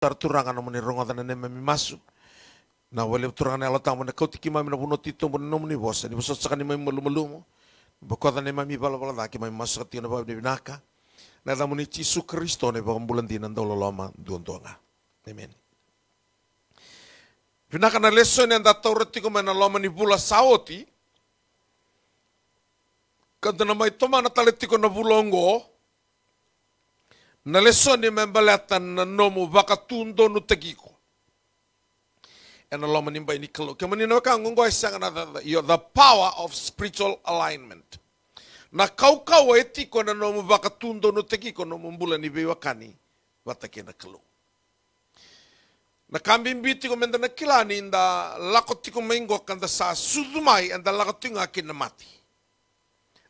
tar turanga no moni memi dana neme mi masu na wale turanga ne ne kau tiki mami na puno tito mona no moni bosa ni bosa saka ni mami malu malu boko dana mami bala bala daki mami masu kati na ne binaka na da moni cisu kristo ne bakam bulan dinan dolo loma duon donga amen Binaka na leso ni anda taurati ko na loma ni bula saoti, kanta na mai toma na taletiko na bulongo, na lesoni membeleta na nomu vakatundo nu tegiko. ena loma nimba ini kelo ke ni no kangu ngoi na yo the power of spiritual alignment na kau kau etiko na nomu vakatundo nu tegiko no mumbula ni kani watake na kelo na mbiti ko menda na kilani inda lakoti ko mengo kanda sa sudumai anda lakoti ngakin na mati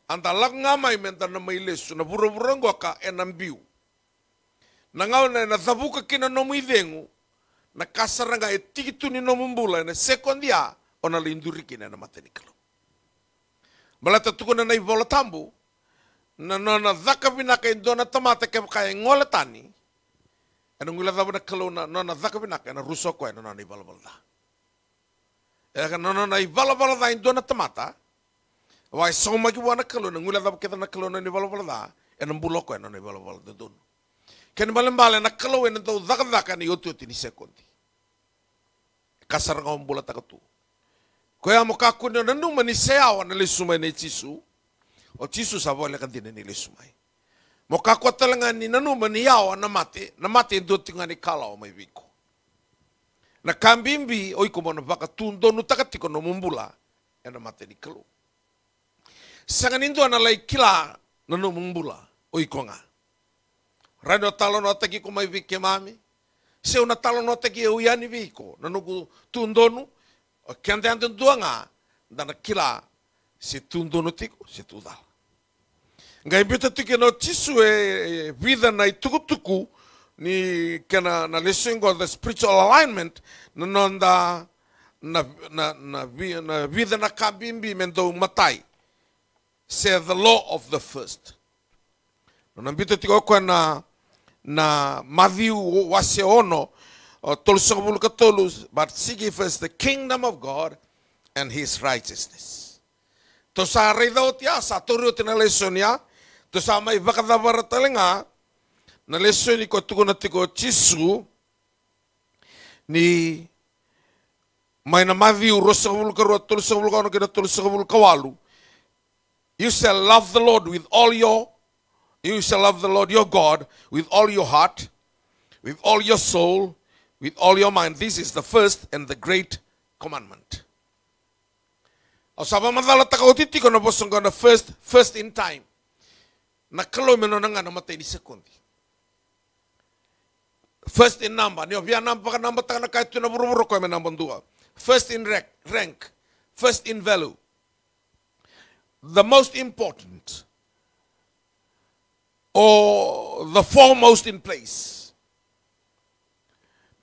anda lak ngamai menda na mailesu na buru buru ka enambiu nangau na na zabuka kina no muidengu e na kasaranga e etikitu ni no mumbula na sekondia ona linduri kina na matenikalo balata tukuna na ibola tambu na no na zaka binaka indona e tamata ke kai e ngola tani ana ngula zabu na kalo na no na zaka binaka na ruso ko na no na ibola bola ega no na ibola bola da indona tamata wai soma ki wana kalo na ngula zabu ke na kalo na ibola bola da ana buloko na no ibola bola da Ken balen, na kalaw na tau zak na yotu yoti ni sekundi Kasar ngaw mbula takatu. Kaya muka kuna mani seawa na sumai na itisu. O tisu sa wala kan din na nilisumay. Muka kwa talaga ni nanung maniyawa na mate. Na mate yung doti nga ni kalau mai biko. Na kambimbi iku kumano baka tundo no takatiko no mumbula. E na mate ni Sangan itu na lai kila mumbula. iku Rano talonota ki kumai vike mami. Se una talonota ki eu yani viko. Nanuku tundonu. Kende nduanga. na Dana kila. Se tundonu tiko. Se tudal. Nga imbita tiki no tisu e vida na itukutuku. Ni kena na lesingo the spiritual alignment. Nanonda na, na, na, na vida na kabimbi mendo matai. Say the law of the first. Unaniambia tiko na na Matthew waseono tolsokabulkatolus uh, but seek first the kingdom of God and his righteousness. Tosa ridotia saturio tina lesonia tosa mai bakadavaratlenga na lesoni ko na tiko chisu ni mai na Matthew rosokabulkarua tolsokabulkaono kina tolsokabulkawalu You shall love the Lord with all your you shall love the Lord your God with all your heart, with all your soul, with all your mind. This is the first and the great commandment. Osamamandala takauti kono bosong kono first, first in time. Nakalo menonanga no matay di sekundi. First in number, niyo biya number ka number taka na tu na buru-buru ko number dua. First in rank, rank, first in value. The most important or the foremost in place,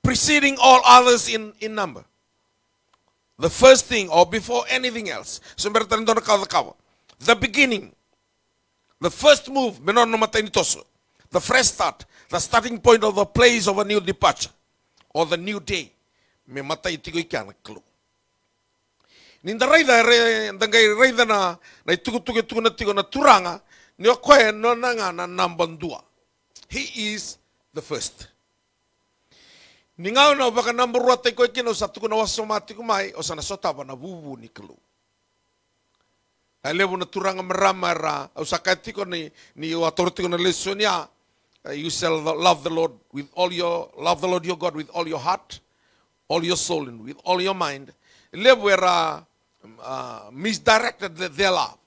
preceding all others in, in number. The first thing or before anything else. The beginning. The first move. The fresh start. The starting point of the place of a new departure. Or the new day. Ninda raida, raida na, na itukutuke na tigo na turanga, he is the first. Ningau na baka number rota ko ikino sa tuku na wasomati mai o sana sota ba na bubu ni kelu. Ele na turanga meramara o kati ko ni ni watorti ko na lesonia. Eh, you shall love the Lord with all your love the Lord your God with all your heart, all your soul and with all your mind. Live era mm, ah, misdirected their love.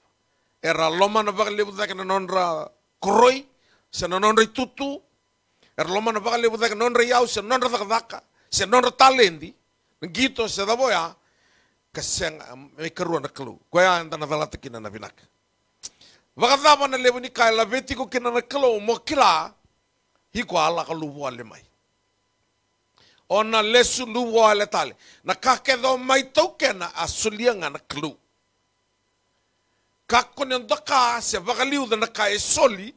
era loma na vaga lebu na nonra kroy, se na nonra tutu, era loma na vaga lebu nonra iau, se nonra daka daka, se nonra talendi, ngito se da boya, kaseng me karua na kalu, koya anda na dalata kina na vinaka. Vaga dava na lebu ni kai la vetiko kina na kalu mo kila, hiko ala kalu wale mai. Ona lesu luwa ale tale, na kakedo mai tau kena asulianga na kakone ka se vagaliuda na ka e soli,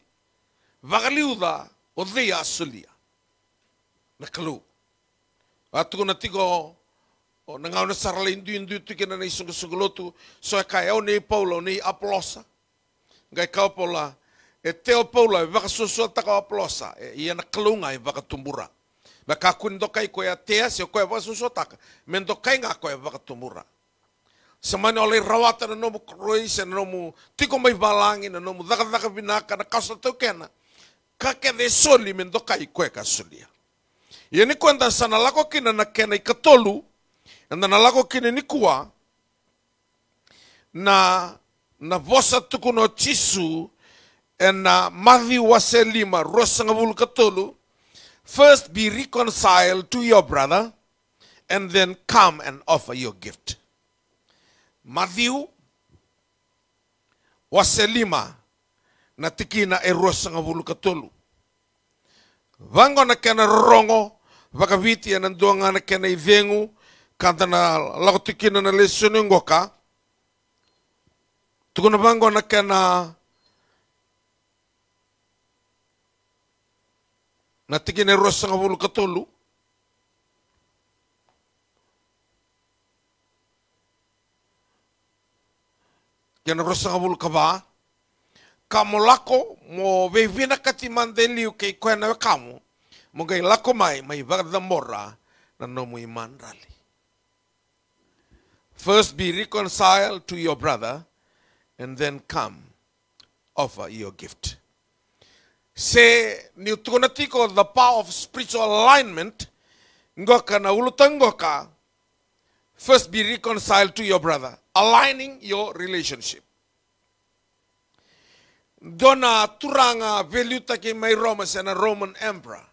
vagaliuda o dea solia. Na kalu. Atu na tigo o nangau na sarala indu indu tu kena na isungu sungulotu so e kai au nei paulo nei apolosa. Ngai kau paula e teo paula e vaka susua taka apolosa e ia na kalunga e vaka tumbura. Vaka kakuni dokai koe atea se koe vaka susua taka. Men dokai ngā koe vaka tumbura. Semana oleh rawata na nomu croatia na nomu tiko mai balangi na nomu daka daka binaka na kasa tau kena kake de soli men doka i ka solia ia ni kuenda sana lako kina na kena i katolu enda na lako kina ni kua na na vosa tuku no tisu ena mathi wase lima rosanga vulu katolu first be reconciled to your brother and then come and offer your gift Matthew waselima na tiki na eruasa bulu katolu. Vango na kena rongo viti na nduanga na kena ivengu kanta na lakotiki na na lesu ngoka. Tukuna vango na kena na tiki na bulu katolu. rosa kaba. lako mo vevina kati kei koe na kamu. Mo gai lako mai mai mora na nomu First be reconciled to your brother and then come offer your gift. Se ni tukunatiko the power of spiritual alignment ngoka na ulutangoka First be reconciled to your brother, aligning your relationship. Dona turanga veluta ki mai Roma sena Roman emperor.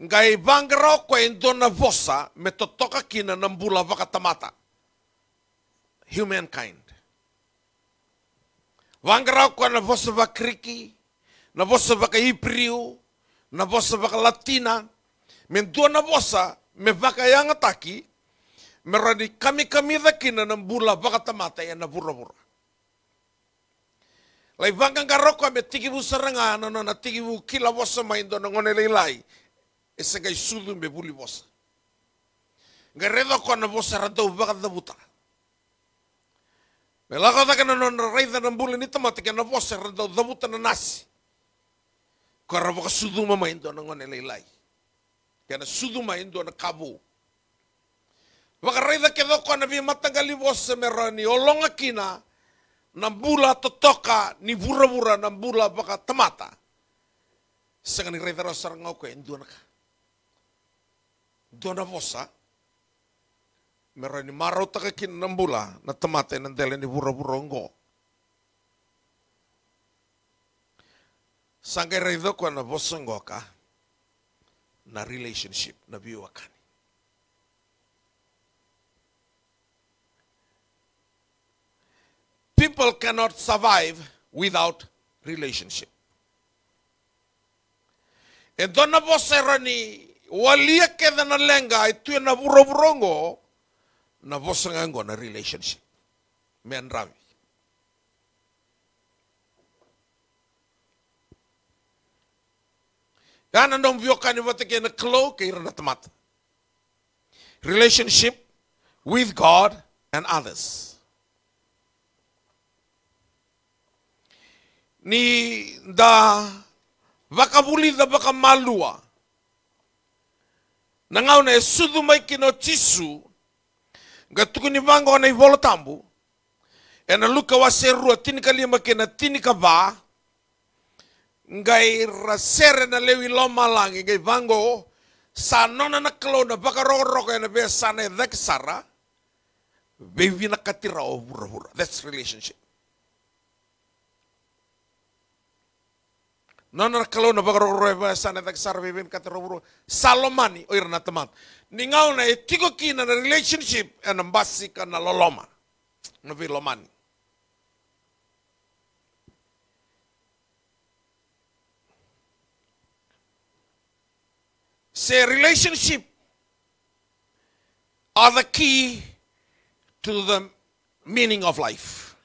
Ngai bangro ko in dona vosa metotoka kina nambula vakatamata. Humankind. Wangrau ko na vosa vakriki, na vosa vakahipriu, na vosa vakalatina, men dona vosa me vakayanga taki, merani kami kami zakina na bula baka tamata ya na bura bura. Lai vanga karoko abe tiki bu saranga na na tiki bu kila wasa maindo na ngone leilai. Ese gai sudu me buli wasa. Garedo ko na wasa radau baka da buta. Melaka da kana na raida na bula ni tamata na radau da buta na nasi. Karabo ka sudu ma maindo na ngone leilai. Kana sudu maindo na kabu. Wakarida kedo kona vi matangali wose merani olonga kina nambula totoka ni bura bura nambula baka tamata. Sengani rita rosar ngau enduana ka. Duana vosa merani marau taka kina nambula na tamata e nandele ni bura bura ngo. Sangkai e rita kona vosa ka na relationship na biwakan. people cannot survive without relationship. E dona voserani walia ke dana lenga itu na buroburongo na ngango na relationship. Men ravi. Yana ndong biokani wate ke na klo ke irana tamat. Relationship with God and others. ni da wakabuli da wakamalua. Na ngau na e sudu mai kino tisu ga tuku ni wanga ona i e na luka wa se rua tinika lima ke tinika vaa ngai rasere na lewi loma langi ngai vango sanona na klo baka roko na be sana dek sara bevi na katira o hura hura that's relationship Nana kalau na karo roeba sana tak sarvivin kata roburo salomani oir na temat. Ningau na etiko kina na relationship and ambasi kana loloma. Na lomani. Se relationship are the key to the meaning of life.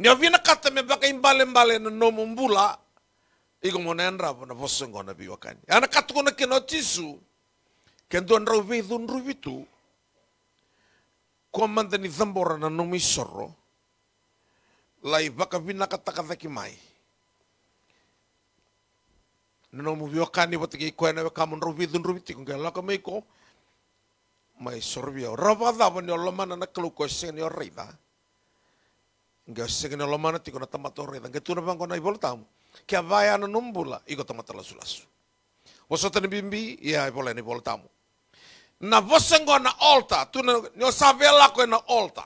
Nyo vina kata me baka imbale mbale na nomumbula Iko monenra na vosongo na biwakan. Ana katuko na keno tisu. Kendo nra uvedu nruvitu. Komanda ni zambora na numisoro. Lai baka vinakatakadaki mai. Nano mo biwakan ni batagi ko na kamun ruvidu dun kung kala ka mai ko. Mai sorbio. Ravada van yo lomana na kluko sen yo rida. Ngasig na lomana tiko na tamatorida. na bang ko na iboltamo. kia vai ano numbula igo tamatala sulasu. Você tem bimbi e aí bolé ni Na você ngo na alta, tu na nyo savela ko na alta.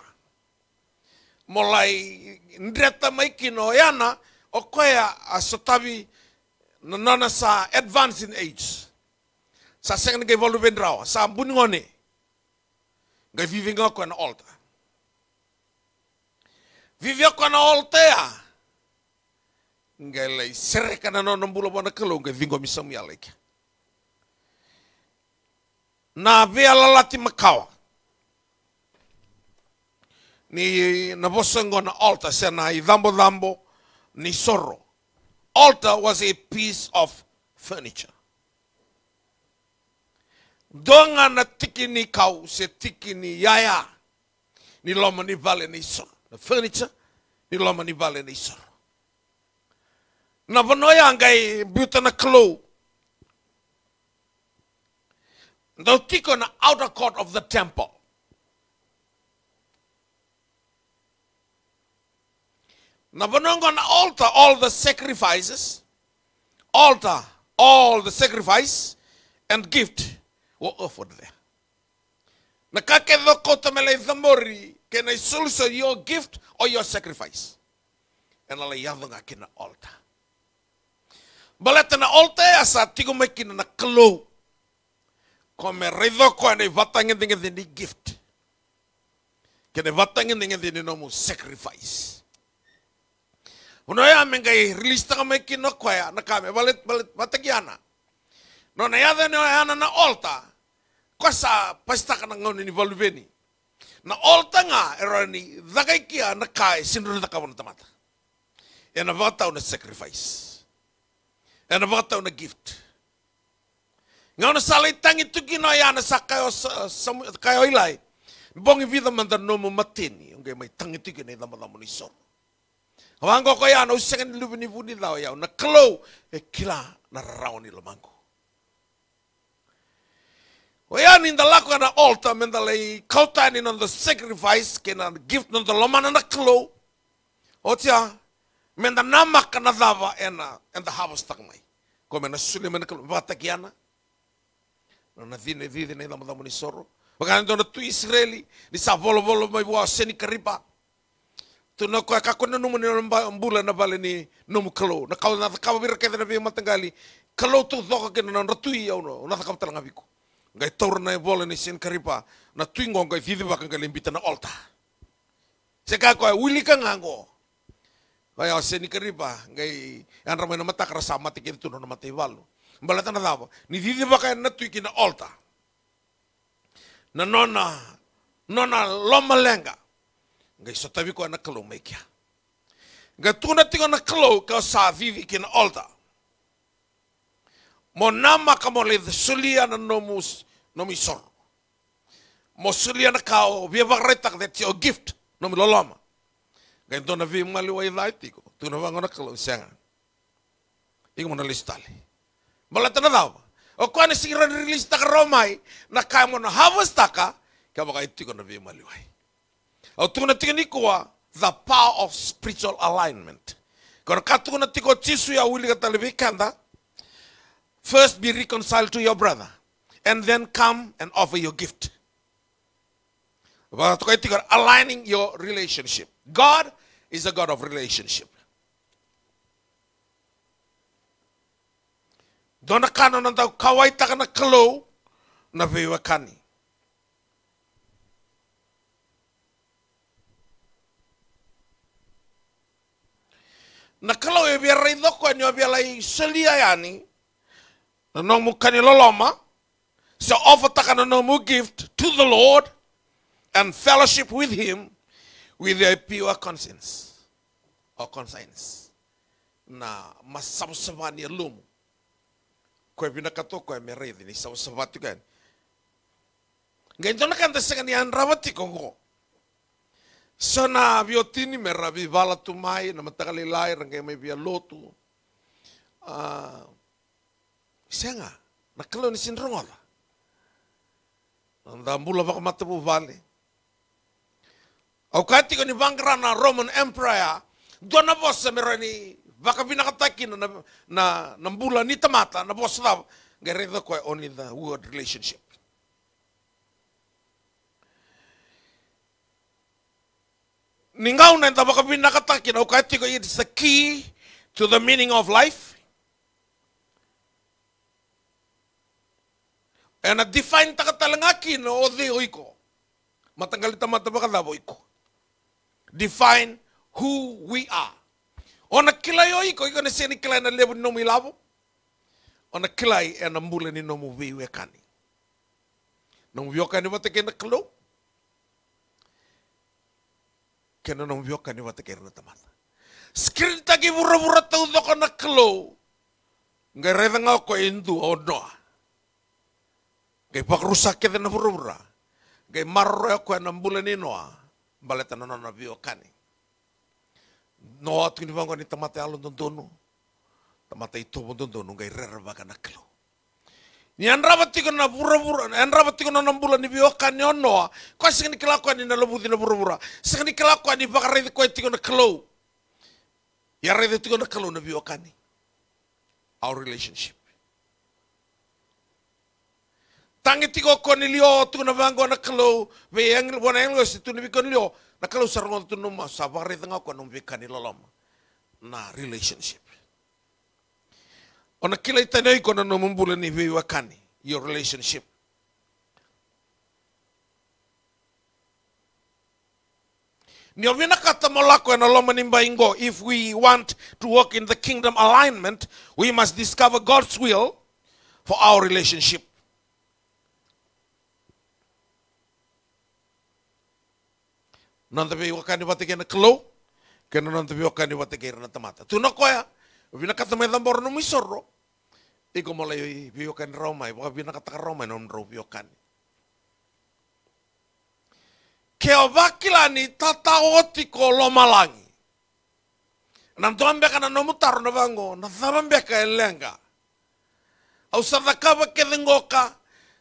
Mulai ndreta maiki no yana okoya asotabi nana sa advance in age. Sa sengen ge volu bendrawa, sa buningone. Nge vivinga ko na alta. Vivia ko na alta ya. ngai lai na no nambula wana kalau ngai vingo misamu ya leke. Na vea alalati makawa. Ni na bosengo na altar sena i dhambo dhambo ni soro. Altar was a piece of furniture. Donga na tiki ni kau se tiki ni yaya. Ni loma ni vale ni soro. furniture ni loma ni vale ni soro navanoyangay butana clue. The kick on the outer court of the temple. Navanongon altar all the sacrifices, altar all the sacrifice and gift were offered there. Nakake can I solicit your gift or your sacrifice? And Allah yavanga kina altar. Baleta na olte asa tigo mekina na kelo. Kome rido ko ane vatangi dinge dini gift. Kene vatangi dinge dini nomu sacrifice. Unoya mengai release tanga mekina ko ya na kame balet balet batagi ana. No na yada ne ana na olta. Kosa pasta kana ngoni ni valuveni. Na olta nga erani dagai kia na kai sinuru dakawana tamata. Ena vatau na sacrifice. Era bota na gift. Nga na salitang itu kinayana sa kayo sa kayo ilay. Bongi vida man no matini. Ungay may tangitu na mo ni sor. ko kaya na usangin ni buni daw na klo e kila na raw ni lamango. Oya ni dala ko na altar men dala i kautan on the sacrifice kena gift nando the laman na klo. Otia menda da dava ena enda da takmai. Kome na sule mena kalu vata kiana. Na dine dide na idam damu ni soro. dona tu Israeli ni sa volo volo mai wa seni karipa. Tu na ko ka kona numu ni mbula na bale ni numu kalo. Na kau na ka matangali. Kalo tu zoka ke na ratu i ono na ka tala ngabiku. Ngai taur na volo ni seni karipa. Na tu ngai dide bakangali mbita na altar. Seka ko wili kangango Kaya sinikariba, ngay, ang ramay na mata, karasama tikin ito na matibalo. Balatan na dawa, nididiba kaya na tuikin na alta. Na nona, nona lomalenga. Ngay, so tabi ko anak kalaw may kya. Ngay, tuna tingo na kalaw, kao sa vivi kin alta. Mo nama ka mo lid, suliya na nomus, nomisor. Mo suliya na kao, biyabak retak, that's your gift, nomiloloma. Kaya ito na vi maliway laiti ko. Ito na vangon na kalawsangan. Iko mo na listali. Malata na daw. O kung ano sira na release ka Romay, na kaya mo na hawas taka, kaya baka ito ko na vi maliway. O ito na tingin ko the power of spiritual alignment. Kung katuko na tiko chisu ya wili katalibikanda, first be reconciled to your brother and then come and offer your gift. Aligning your relationship. God is a God of relationship. Dona kano nang tau kawai taka na kalo na viwakani. Na kalo e bia rei doko e nio bia lai selia yani na nong mukani kani loloma so offer taka na nong mu gift to the Lord and fellowship with him with a pure conscience or conscience na masabsaba ni lumu ko binakato ko meredi ni sabsaba tu kan ngendona kanta tesa ni anrawati ko ko na biotini merabi bala na matagali lai rangai may bia lotu ah senga na kalau ni Ang ndambula bak matapu vale Au kati ko ni bangkara na Roman Empire, doon na boss sa meron ni, baka binakataki na, na, na bula ni tamata, na boss na, garita ko only the word relationship. Ningaw na ito baka binakataki na, kati ko it is the key to the meaning of life. And eh, na-define ta katalangaki no, o di ko. Matanggal ita mata ba kadaboy define who we are. Ona kilai o iko, iko na seni kilai na lebu nomi lavo. Ona kilai e na mbule ni nomu viwe kani. Nomu vioka ni wate kena kilo. Kena nomu vioka ni wate kena tamata. Skrin tagi vura vura tau doko na kilo. Ngai reda ngau ko indu o noa. Ngai rusak kita na vura vura. Ngai marro e ko na mbule ni noa baleta na nona viokani. No atu ni wanga ni tamate alun tuntono, tamate itu tuntono ngai rera vaga na kelo. Ni anravati kona anra anravati kona nambula ni viokani onoa, kwa sikini kelakuan ni nalobuti na burabura, sikini kelakuan ni bakarai kwa itiko na kelo. Ya rei tiko na kelo na viokani. Our relationship. tangiti ko nilio tu na bango na kalau we angel wana angel si tu ni nilio na kalau sarong tu numa sabari tanga ko nung kanilalom na relationship ona kila itanoi ko na numumbula ni we wakani your relationship molako na If we want to work in the kingdom alignment, we must discover God's will for our relationship. non tapi wakani na kelo kena non tapi wakani watikena tamata tu Tuna koya vina kata me tambor no misorro i como le ni roma i boka vina kata roma non ro biokan ke ovakilani tata oti lo malangi nam to beka na nomu taro na vango na beka elenga au sadakava ke dengoka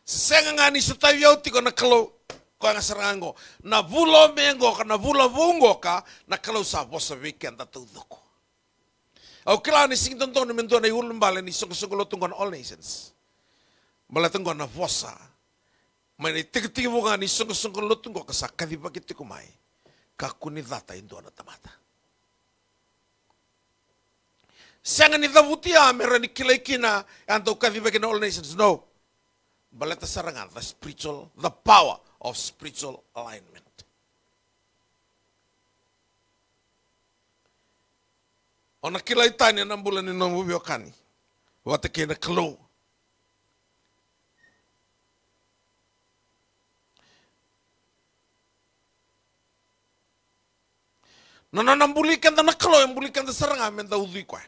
sesenga ngani sutavia uti kona kelo kangasrango na vulo mengo ka na vulo vungo ka na kalau sa bosa weekend tuduku. au kila ni sing tonton ni mentua na ulum bale ni sung sung lotungon all nations bala tungkon na vosa mani tikti bunga ni sung sung tungkon ka sa kadipa kitiku mai ka kuni data indua na tamata Siang ni tavutia ya mera ni kilaikina anto kadipa kina all nations no balata sarangan the spiritual the power of spiritual alignment. Ona kilai tani na mbula ni nomu biokani. Wata kena klo Nona nambulikan da nakalo yang bulikan da saranga men da udui kwa.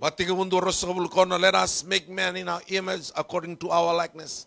Wata ke mundu rosa kabul kona let us make man in our image according to our likeness.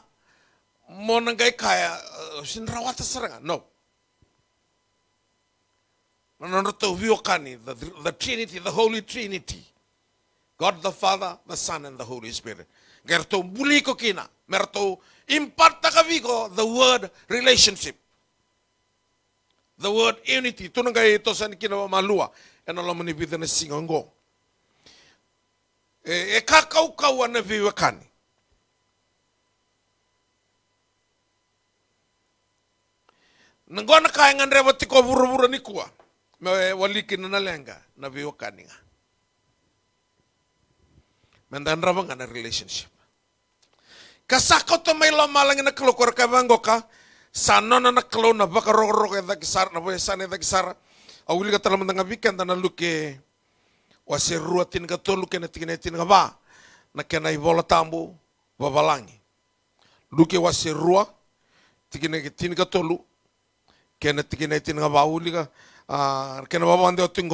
mo monangai kaya uh, sinrawata saranga. No. Nanonoto viokani, the, the Trinity, the Holy Trinity. God the Father, the Son, and the Holy Spirit. Gerto buliko kina, merto impacta ko the word relationship. The word unity. Tunangay ito san kinawa malua. And alam mo ni bidan na singongo. E, e kakaukawa na viwakani. Nangona kaya ngan rewa tiko vuru vuru ni kuwa. Mewe waliki na nalenga na nga. Mendan rawa ngana relationship. Kasako to may lo malangin na bango ka Sano na na kalo na baka rogo rogo edha kisara na boya sana edha kisara. Awili ka talam na bikin na luke. Wasi rua tin ka to luki na tingin tin ka ba. Na kena ibola tambu babalangi. Luke wasi rua tingin ka tin ka to luki. kena kena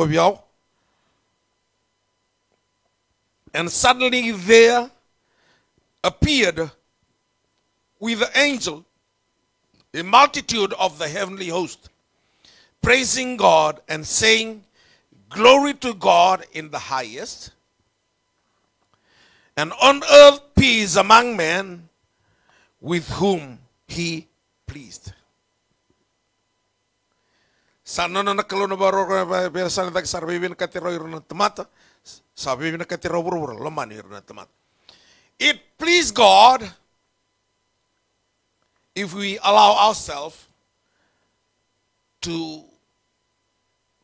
biao and suddenly there appeared with the angel a multitude of the heavenly host praising God and saying glory to God in the highest and on earth peace among men with whom he pleased na na baro na na it please god if we allow ourselves to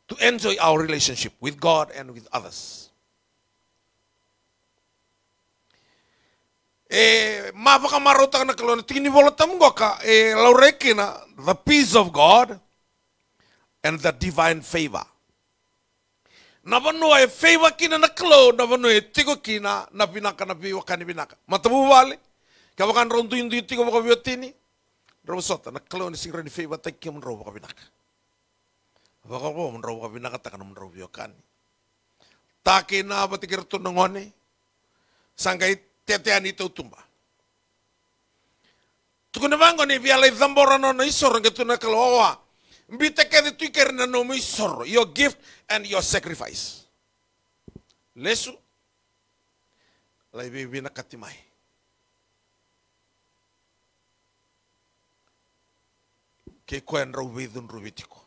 to enjoy our relationship with god and with others Eh, mapaka marota na kalau tingni bolotam ka eh laurekina the peace of god and the divine favor. Navanua e favor kina na klo, navanua e tiko kina na binaka na piwa kani binaka. Matabu wale, kawakan rontu indu tiko waka wiotini, Robosota, na klo ni ni favor tak kim robo kapinaka. Waka po, mun robo kapinaka takan mun robo yokani. Taki na batikir sangkai tetean itu tumba. Tukuna bango ni biala isorong no na kalawawa, Be kedi to na nomi sor, your gift and your sacrifice. Lesu, lebih bina katimai. Ke koen rubidun rubitiko.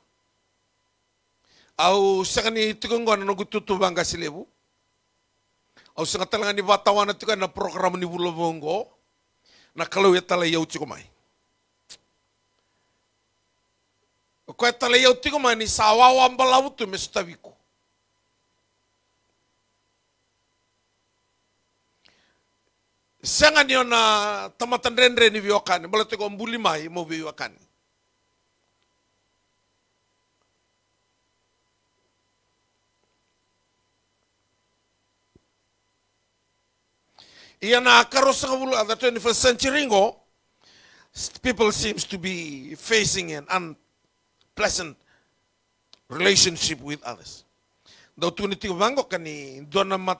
Au sangani tukungguan tutu bangga silebu. Au sangat talangan ni batawana itu na program ni bulobongo. Na kalau ya ya uci kumai. Koe tala iau tigo mai ni sawawa ambalautu me sutaviku. Senga niyo ona tamatan rendre ni viwakani, Mbala tigo mbuli mai mo viwakani. Iya na karosa bulu at the 21st century ngo, people seems to be facing an pleasant relationship with others. opportunity of ko kani dona na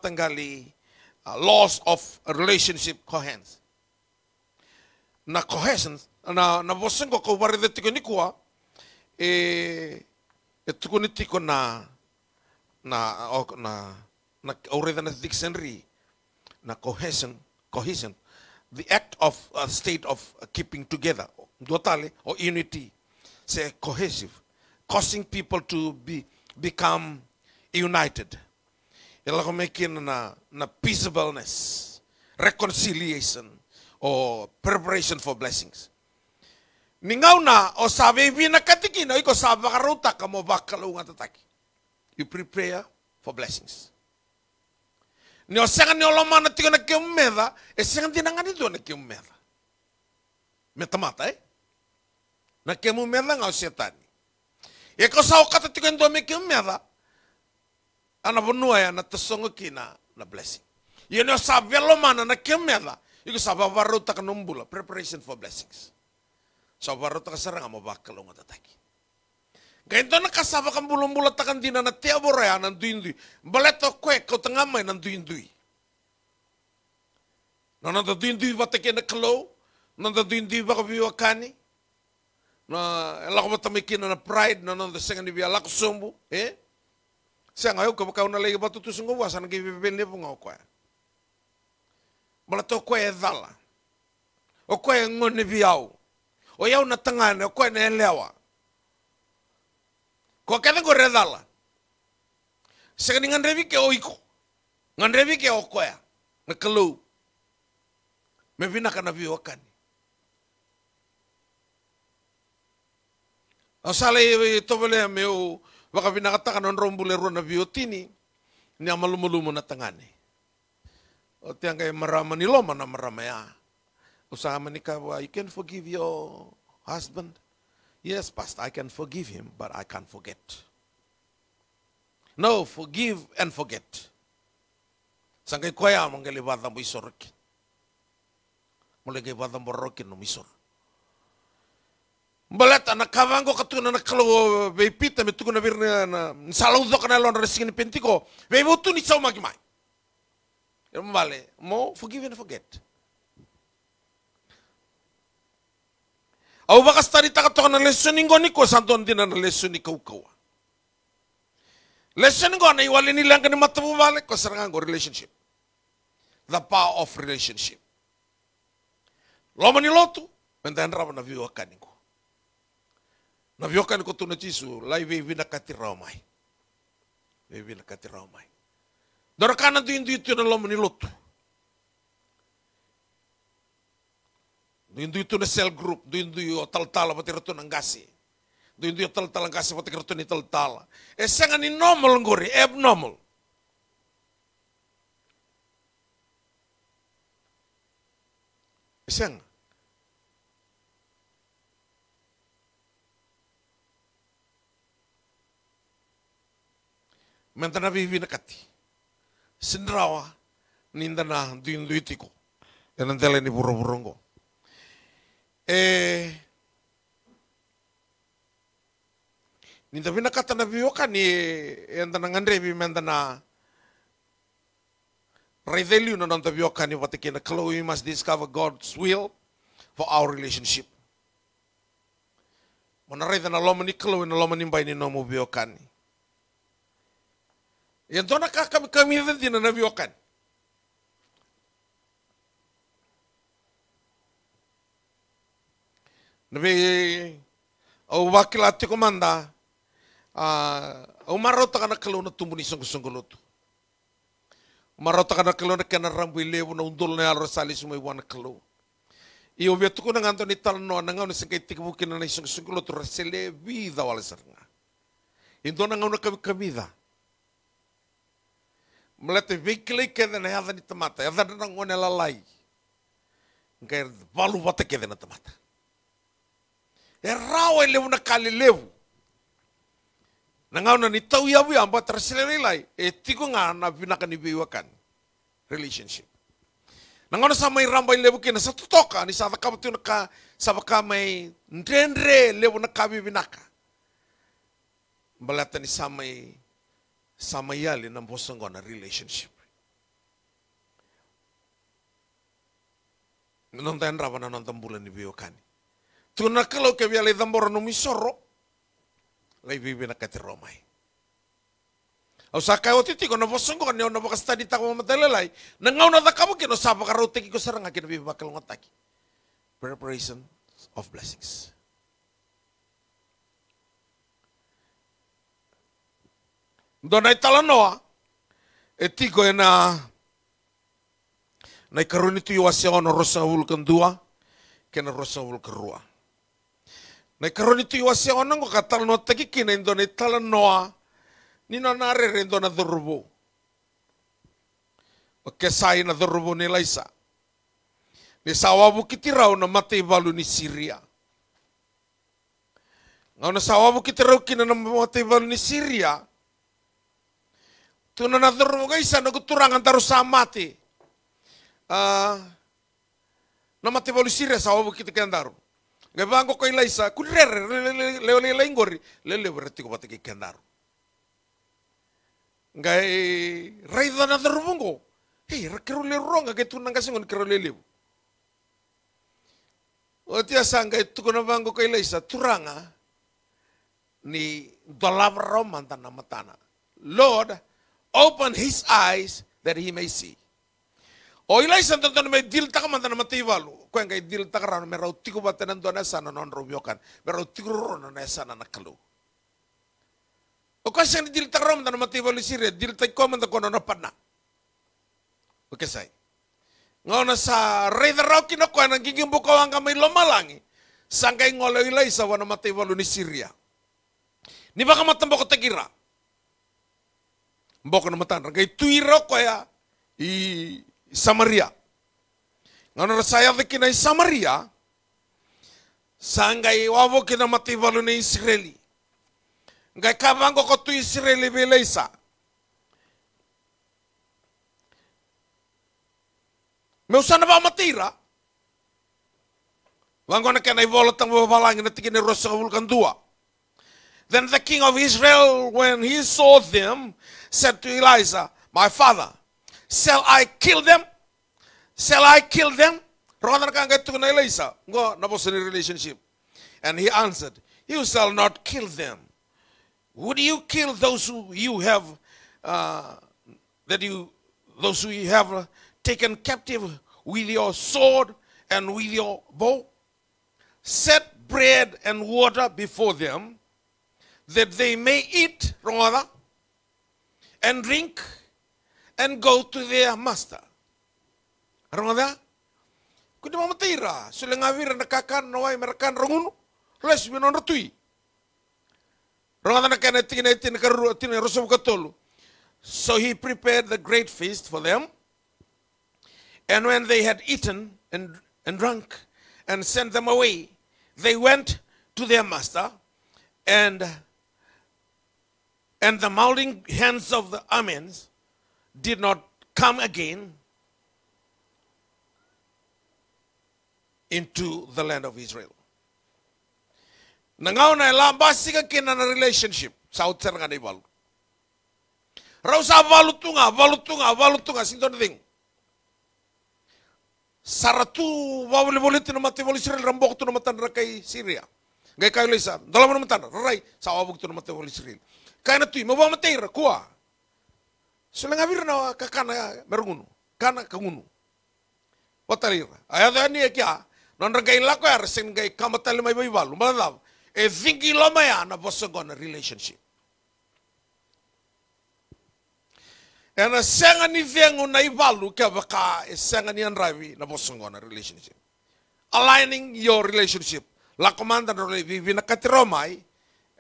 uh, loss of relationship cohens. Na cohesion, na nabosan ko ko waridati ko ni kuwa, eh, ito ko niti ko na na na na already na dictionary na cohesion cohesion the act of a uh, state of keeping together dotale or unity say, cohesive, causing people to be, become united. It'll a, peaceableness, reconciliation, or preparation for blessings. Ningaw na o sabi na katikina iko sabi karuta kamo bakalunga tataki. You prepare for blessings. Ni o ni olomana tigo na kiumeda, e senga dinangani do na kiumeda. Metamata eh? Nakemu mera não setan. E ya ko sao kata tiko tem me ana bonua ya na tesongo kina na blessing. E ele sa velo mana naquele mera, e que sabe varro tá preparation for blessings. Só varro tá serang ama bakal ngata taki. Ganto na kasaba kan bulong ta takan dina na tiya boraya ng duindui. Baleto kwek kau tengamay ng duindui. Nanda duindui bateke na kalaw? Nanda duindui ba wakani, na lakoma tamiki na pride na na senga ni bia lak sumbu e senga yo e, kaba kauna lagi batu tusung sungo wasa na kibi bebe lepo ngau koe mala to koe dala o koe ngone biau o yau na tangane o koe na elewa ko kada ko redala e senga ni ngandrevi ke oiko revi ke o koe na kalu mevina kana kani. Asale tobele meu baka pinakatakan on rombulero na biotini niya malumulumo na tangani. O tiyang kay marama ni Loma na maramaya. Usama ni Kawa, you can forgive your husband. Yes, Pastor, I can forgive him, but I can't forget. No, forgive and forget. Sangkai koya mong kalibatang mo isorakin. Mulay kalibatang rokin no misor. Balat anak kawango katuna na kalau bepita metuku na birna na salau dok na lon resing ni pentiko bebutu ni sau magimai. E mbale, mo forgive and forget. Au bakas taka toka na lesson ingo ko santo ndi na lesson ni kau kau. Lesson ingo na iwali ni lang ni matabu bale ko serang ngango relationship. The power of relationship. Lomani lotu, mentahan rapa na viwa kaningo. Na viokan ko tuna chisu, lai vi na kati raumai. Vi na kati raumai. kana tu indu itu na lomu ni lotu. Du indu itu na cell grup, du indu yo tal-tala pati ratu ngasi. Du indu yo tal-tala ngasi pati ratu ni tal-tala. E sangan ni normal ngori, e abnormal. E mentana nakati. sindrawa nindana duinduitiko enantele ni burungburungo eh ninda vinakata na viyoka ni e, entana ngandrevi mentana Revelio na nanta viyoka ni vatikina kalau we must discover God's will for our relationship. Mana reza na lomani kalau na lomani mbai ni nomu viyokani. E então na kami de na viocan. Nabi au wakila komanda au ah, marota kana kalo na tumuni sungusungulutu. Marota kana kalo na kana rambu lebu na undul na alo sali sumai iwan kalo. E o vetu kuna talno na ngau ni sengkai tiki na rasele vida wala sarnga. Então ngau na Mlete vikli ke dena heada ni tamata, heada na ngone lalai. Ngai valu wata ke na tamata. E rau e lewu na kali lewu. Na ngauna ni tau iawu ya amba tersilere lai, e tiku ngā na vinaka biwakan. Relationship. Na samai sa mai ramba i lewu na sa tutoka, ni sa thakama tuna ka, sa waka mai ndrenre lewu na kabi ka. Mbalata ni samai samayali na na relationship nonta rawan na nonton bulan ni vio kani tuna kalau ke via dambora no misoro lai bibi na kati romai au sa ko otiti kono ni ona boka stadi tako matelelai na ngau na dakamu ke no sapa karoteki ko saranga ke bibi bakal ngotaki preparation of blessings Doon ay talanoa. Eti ko na na ikarun ito iwas siya na rosahul kang dua kena rosahul karua. Na ikarun ito iwas siya na ko katalanoa tagikin na doon ay talanoa ni nanare rin doon na durubo. Magkasay na durubo nila isa. Ni sawabu kitiraw na matay balo ni Syria. Ngayon na sawabu kitiraw kinanamamatay balo ni Syria, na tunanadur mo guys, naguturang ang darusamati. Uh, namati pa ulisira sa ah, wabag kita kandaru. Ngayon ko kay Laisa, kunrere, leole laingori, lele berarti ko pati kandaru. Ngay, raida na darubungo. Hey, rakiro le ronga, kay tunang kasing on kiro le libo. O tiya sangga, ito na nabango kay Laisa, turanga, ni dolab roman tanah matana. Lord, open his eyes that he may see. O ilay san tanto may dilta ka man tan matiwalo. Kung kay dil tak ran, me tiko ba batenan doon nasa na non kan. me Meraw tiko ron na nasa na nakalo. O kasi ni dilta ka ran, tan matiwalo siri, dilta ko man tan kono napan na. Okay, say. Ngayon sa Reda Raw kinako, nagiging bukaw ang kamay lumalangi. Sangkai ngolo ilai sa wana walu ni siria. Ni baka matambok ko tagira. Mbok na matan. Kay tuiro i Samaria. Ngano saya kinay Samaria, sangay wawo kinamatibalo ni Israeli. Ngay kabango ko tu Israeli bilaysa. Meu na ba matira? Wangona na volatang wabalang na tikin ni Rosa Vulkan 2. Then the king of Israel, when he saw them, said to Eliza, My father, shall I kill them? Shall I kill them? Rather than get to Eliza, go in a relationship. And he answered, You shall not kill them. Would you kill those who you have uh, that you those who you have uh, taken captive with your sword and with your bow? Set bread and water before them, that they may eat, rather, and drink and go to their master. Rongada? Kundi mamatira, sila ngawira nakakan nawai merakan rongun, les minon ratui. Rongada nakana tina tina karu tina rosabu katolu. So he prepared the great feast for them. And when they had eaten and, and drunk and sent them away, they went to their master and and the mounting hands of the Amens did not come again into the land of Israel. Nangaw na ila basic kina na relationship sa outside nga nibal. Raw sa valutunga, valutunga, valutunga, sinto na ding. Saratu wawalibulit na matibol Israel, rambok to na kay Syria. Ngay kayo lisa, Dalawa na matan, Ray sa wabog to na matibol Israel. Kana tui, mawa mateira, kua. Sulenga virna kana merungunu, kana kangunu. Watarira. Ayada ni kia, non rangai lako ya resin gai kamata mai bai balu, maladav. E zingi loma ya na bosagona relationship. Ena senga ni vengu na ibalu kia baka e senga ni andravi na bosagona relationship. Aligning your relationship. La komanda no vivi na katiromai,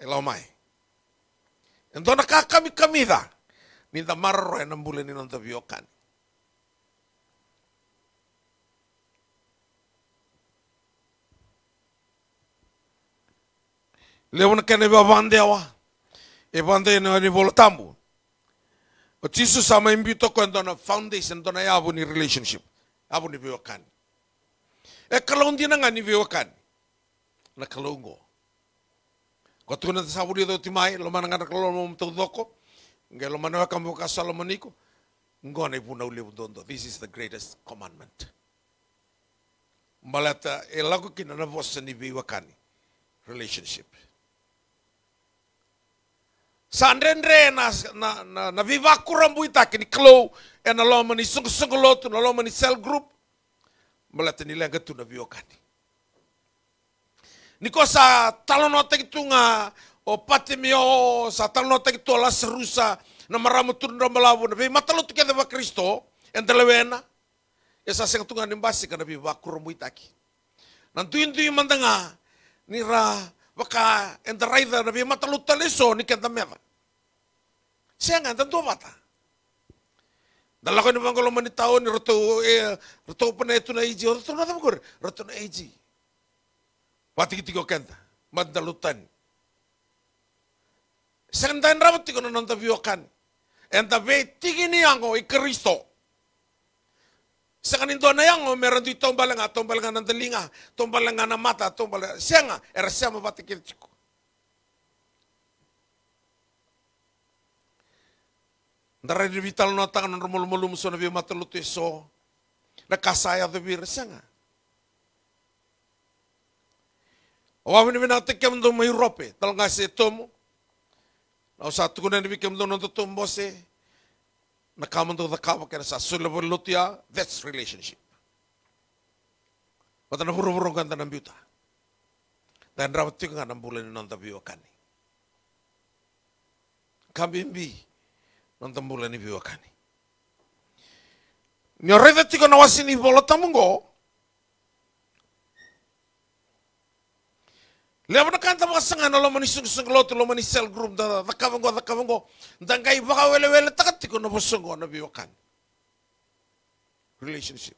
e lomai kami nakakami kamida. Ninda marro enam bulan ini nonton biokan. Lewon kene ba bande awa. E bande ne ani volotambu. O tisu sama imbito ko ndona foundation ndona yabu e e ni relationship. Abu ni biokan. E kalon dinanga ni biokan. Na kalongo. Kotuna te sabuli do timai, lo mana ngana kalo mo mto doko, nge lo mana waka mbuka Salomoniko, ngone puna uli dondo. This is the greatest commandment. Malata e kina na vosa ni biwa kani. Relationship. re na na na, na viva kurambu ita kini klo e na mani sung sung lo lotu na lo mani cell group. Malata ni lenga tu na biwa kani. Niko sa talono tunga o patimio sa talono tekitola serusa na maramutun na malawu na bi matalo tuke deva Kristo entelewena esa ya, sengtunga nimbasi kana bi mu itaki. Nantuin tuin mandanga nira waka enteraida na bi matalo taleso ni kenta meva. Senga tentu bata. Dalako ni mangolo mani tao ni roto e roto pene na iji roto na tama roto na iji. ವತಿಗಿತಿಗೊಕ್ಕಂತ ಮದ್ದಲುತ್ತನ್ Sandan rawat ko nun ang tabiyokan. And the way tigini ako, ikristo. Sa kanindo na yan, meron dito tumbal nga, tumbal nga ng dalinga, tumbal nga ng mata, tumbal nga. Siya nga, era siya mabatikit ko. Naradivital na tangan ng rumulumulum na biyo matuluto iso. Nakasaya the beer, siya nga. Wawin minati kem tu mahirope, tal ngasi tomu. Nau satu kuna ni bikem tu nontu tumbo se. Na kamu tu tak kamu kena sa sulle lutia, ya, that's relationship. Mata na huru huru kan tanam biuta. Dan rawat tu kan bulan ni nontu biwa kani. Kami mbi nontu bulan ni biwa kani. Nyoreta tiko nawasini bolotamungo. go. Lewana kanta maka sanga na lomani sung sung lotu lomani cell group da da kavango da kavango dangkai baka wele wele takati ko na bosungo na biwakan. Relationship.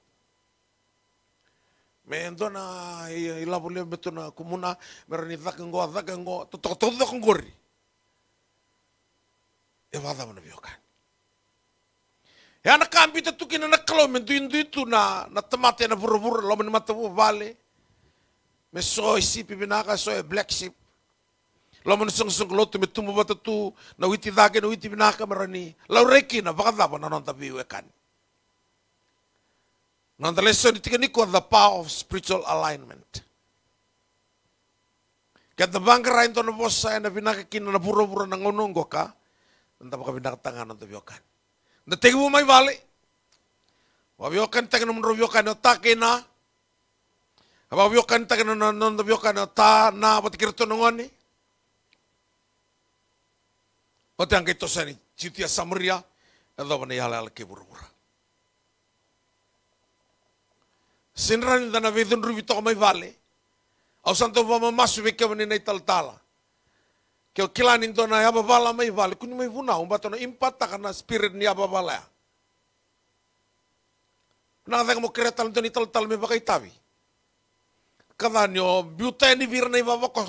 Me ndona ah, iya, ilabule iya, betuna kumuna merani dakango dakango tototodo kongori. E wada ya, mana biwakan. E ya, ana kambi tatuki na na kalo menduindu itu na na temate na buru me soy sipi binaka soy black sheep. Lo man sung sung lo tu me tumbu bata tu na witi dake na witi binaka marani. Lau reki na bakat lapa na non tapi wekan. Non the lesson di tika niko the power of spiritual alignment. Kat na bangka rain to na bosa e na binaka kina na buru buru na ngononggo ka. Nanta baka binaka tangan non tapi wekan. E kan, na tegu mai vale. Wabiokan tangan e nomor wabiokan otakena. Apa biokan tak kena non biokan ta na apa tikir tu nongoni. Ote angke to sani citia Samuria, edo bani hal hal keburu burubura. Sinran dana vedun rubi to mai vale. Au santo mama masu beke bani nei tal tala. Kau o kilan into na e apa bala mai vale kunyu mai vuna um batono impata kana spirit ni apa bala. Nang tak mo kereta nonton ital tal mai pakai tabi kadanyo biuteni virna iba boko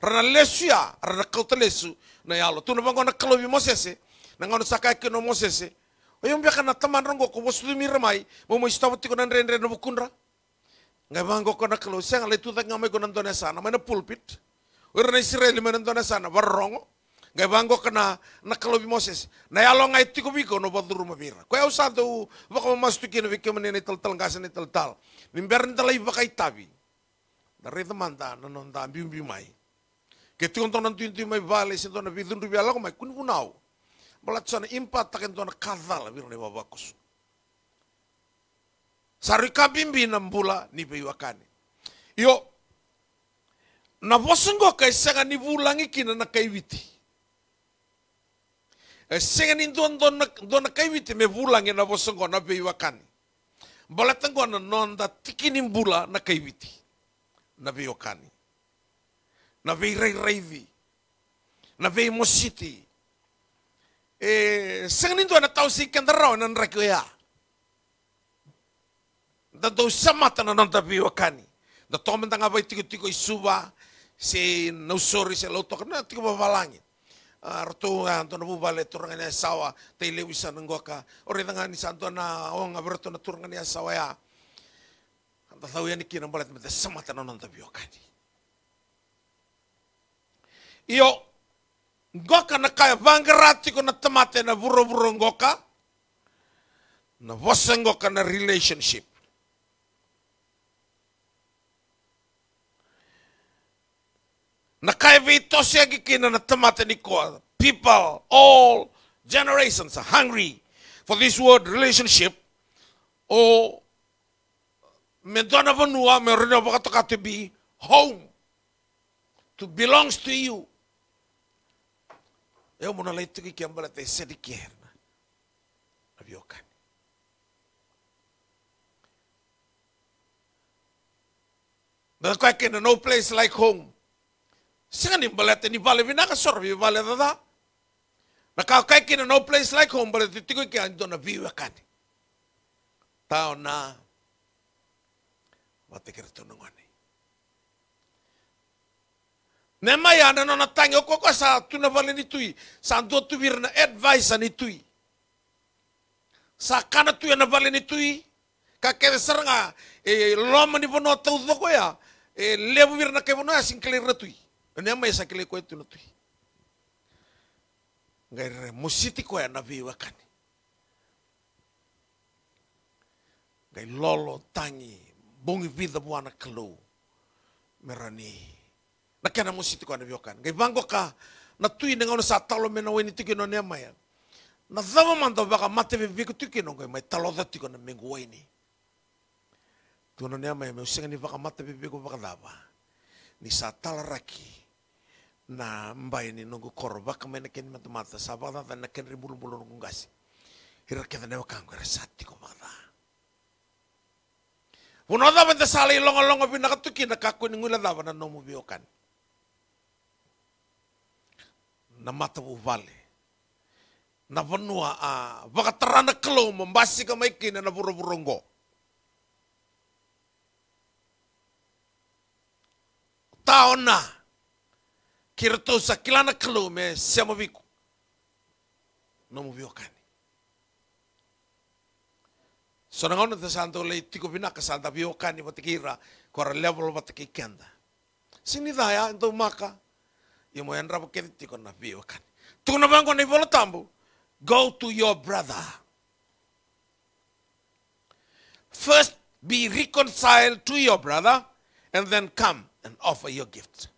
rana lesu ya rana kauta lesu na yalo tu na bango na kalobi mosese na ngono sakai kino mosese oyom bia kana taman rongo kobo bosu mi remai mo mo istavo tiko nan ngai bango kona kalo le tu tak ngamai kona nan sana mana pulpit rana israeli mana dona sana rongo ngai bango kana na kalobi mosese na yalo ngai tiko biko no baduru mabira ko eu santo bako kino tal tal ngasa tal tal nimber ntalai bakai tabi dari teman ta na non ta biu biu mai keti on tonon tuin tuin mai vale sin tonon vidun dun vialago mai kun kunau balat sana impat taken ton kadal bi ne babakus sarika nam nambula ni wakani yo na vosengo kai e sanga ni vulangi kina na kai witi e Sengen in don don don kai viti me vulangi na vosengo na bi wakane balat ngo na non da tikinim bula na kai viti naviokani na reivi, na mositi. e sanganidu na kenda rau na nrakiwea da dou samata na nantaviokani da nga vei tiko-tiko isuba, si se nausori se lautoka na tiko vavalangit artunga antona bubale turangani sawa, tei lewisa nanggoka ore tangani na onga berto na turangani sawa ya tahu yang kira bola tempat sama tanah nonton biokani. Iyo ngoka na kaya vangarati ko na tamate na buro-buro ngoka na wasa ngoka na relationship. Na kaya vitosi agikina na tamate ni koa. People, all generations are hungry for this word relationship or me vanua, me rene wakataka to be home, to belongs to you. Eu mo na tuki ki ambala te sedi kierna. Aviokan. That's why in no place like home. Singa ni balete ni vale vina ka sorbi vale dada. Na ka kai kina no place like home, but titiko ki andona viwe kani. Tao na Nema ya na nona tangi oko koko sa tuna vale ni tui. Sa ando tuwir na advice ni tui. Sa kana tui na vale ni tui. Ka kewe saranga e loma ni vono tau dhoko ya. E levo vir na ke vono asin ya, kele na tui. ya sa kele koe tuna tui. Ngere re musiti na vi wakani. Ngai lolo tangi bongi vida buana kelu merani na musi tiko ana biokan ngai bango ka na tui dengan na sa talo mena weni tiki no nema ya na zama manda baka mate tiki no ngai mai talo zati tiko na mengu weni tu no nema ya meusenga ni baka mate baka daba ni sa raki na mbai ni nungu koro baka mena keni mata mata na keni ribulu bulu nungu ngasi hira baka Huna dawa te sala ilonga longa pina katuki na kaku ni ngula dawa na nomu biokan. Na bu vale. Na vanua a vakatarana kalau membasi ka maikina na buru-burunggo. Taona kirtosa kilana kalau me viku. Nomu biokan. So na ngono tasanto le tiko pina kasanta biokan ni patikira kora level kenda. Sini daya ento maka imo enra paket tiko na biokan. Tuko na bango ni bola tambu. Go to your brother. First be reconciled to your brother and then come and offer your gift.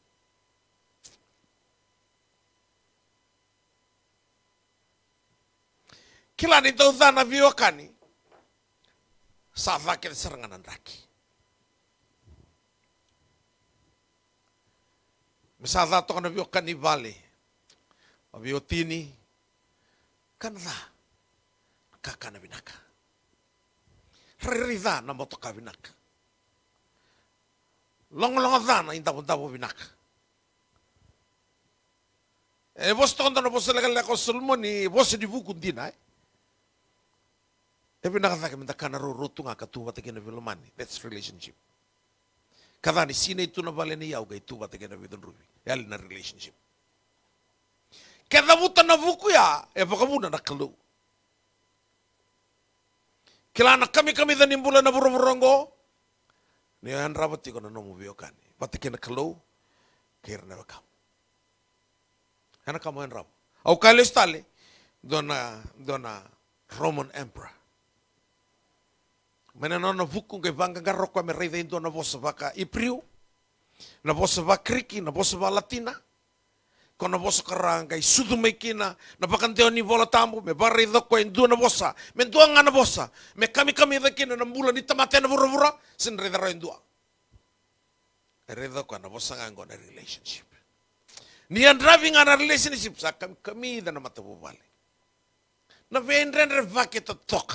Kila ni tozana dhana viokani. Savakir seranganan raki. Misala to kana kan kanibale. Abio tini. nak. Kan Kakana binaka. Ririda na motoka Long long zana inta puntapo binaka. E eh, vos tonda no vos legal la sulmoni, vos dibukun dina. Eh. Tapi na minta kana roro tunga ka tuwa te kena vilomani. That's relationship. Kadhani sina itu na vale ni yau ga tuwa te nabi vidon rubi. Yali na relationship. Kada vuta na vuku ya, e vakavuna na kalu. nak kami kami dan imbula na burung-burungo. Ni yang rawat tiga na nomu biokan. Pati kena kalu, kira na vakam. Hana kamu yang rawat. Au kalis tali, dona, dona Roman Emperor. Mena nona vuku ke vanga nga roko ya me rei vendo na vossa vaca ipriu, na vosa vakriki, kriki, na vossa va latina, ko na vossa karanga i sudu me kina, na pakanteo ni vola tambu, me va rei doko en dua na me dua nga na vosa, me kami kami e da kina na mula ni tamate na vura vura, sin rei daro en dua. E rei doko na vosa nga ngona relationship. Ni andravi ya nga relationship sa kami kami da na matabu vale. Na vein ren re vake to toka.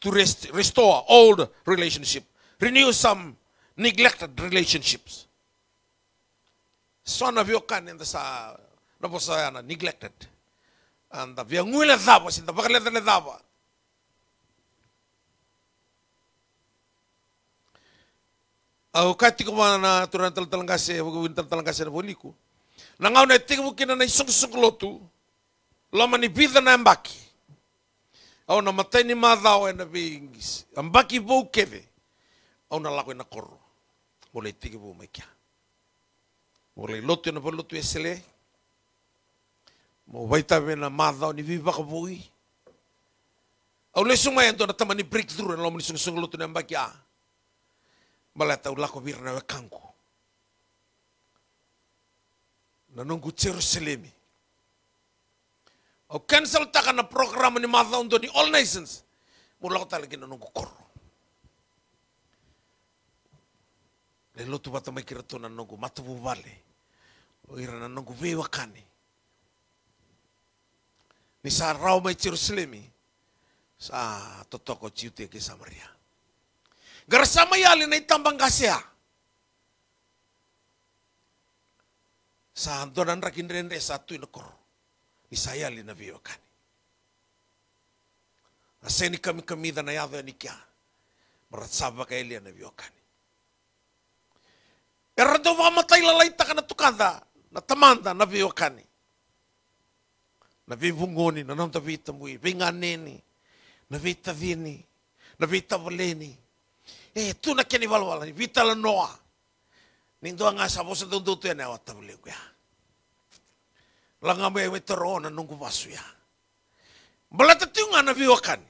to rest, restore old relationship, renew some neglected relationships. Son of Yokan in the sa Nabosayana neglected. And the Vianguila Davas in the Bagaleta Dava. Au kati ko mana turan tal talang kase, wagawin tal talang kase na boliku. Nangaw na sung lotu, lama ni au na matai ni e na ve ingisi. A mbaki keve, au na lako e na koro. Mo le tiki vou mai kia. Mo le lotu e na palotu e sele, mo waitave na madhao ni vivaka vui. Au le sungai e anto na tamani breakthrough e na lomani sungai lotu na mbaki a. Ah, Malata ulako vira na wekangu. Na nungu Jerusalemi. o cancel takana program ni mata untuk ni all nations Mulai tali kina nunggu nunggu le lotu bata mai kira nunggu nungu matubu vale o ira na nunggu vewa kani ni sa rau mai slimi sa totoko ciute ke Samaria Garsama yali na itambang kasya. Sa antonan rakin rende satu koro kami Isaya linavyowekani Marat saba ka yanikia na vio yanavyowekani erado vakamatay lalaitaka na tukada na tamanda navyowekani navivungoni nanamtavitamui vinganeni navitavini navitavaleni e tunakeni noa. vitalanoa nindoa ngasa vosa tundutu yanayavatavalengu ya langa me we taro na nungu wasuya. Balata tiunga na viwakan.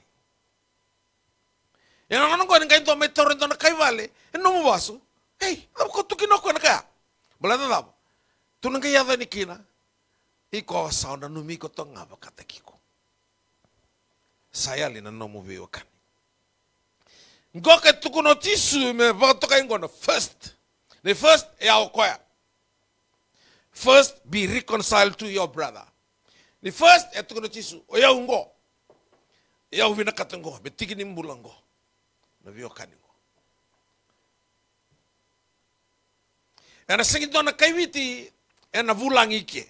Yang nang nungu ngai to me taro to na kai vale, nungu wasu. Hey, apa kau tuki noko na kaya? Balata labo. Tu nang kaya ni kina. Iko sauna numi ko to ngapa kata kiko. Saya lina nomu viwakan. Ngoke tukunotisu me vatoka ingono first. The first ya okoya. First, be reconciled to your brother. The first, etukono chisu, oya ungo. Ya uvina katango, betigi ni nimbulango Na vio kaningo. Ena ya na kaiwiti ena vulang ike.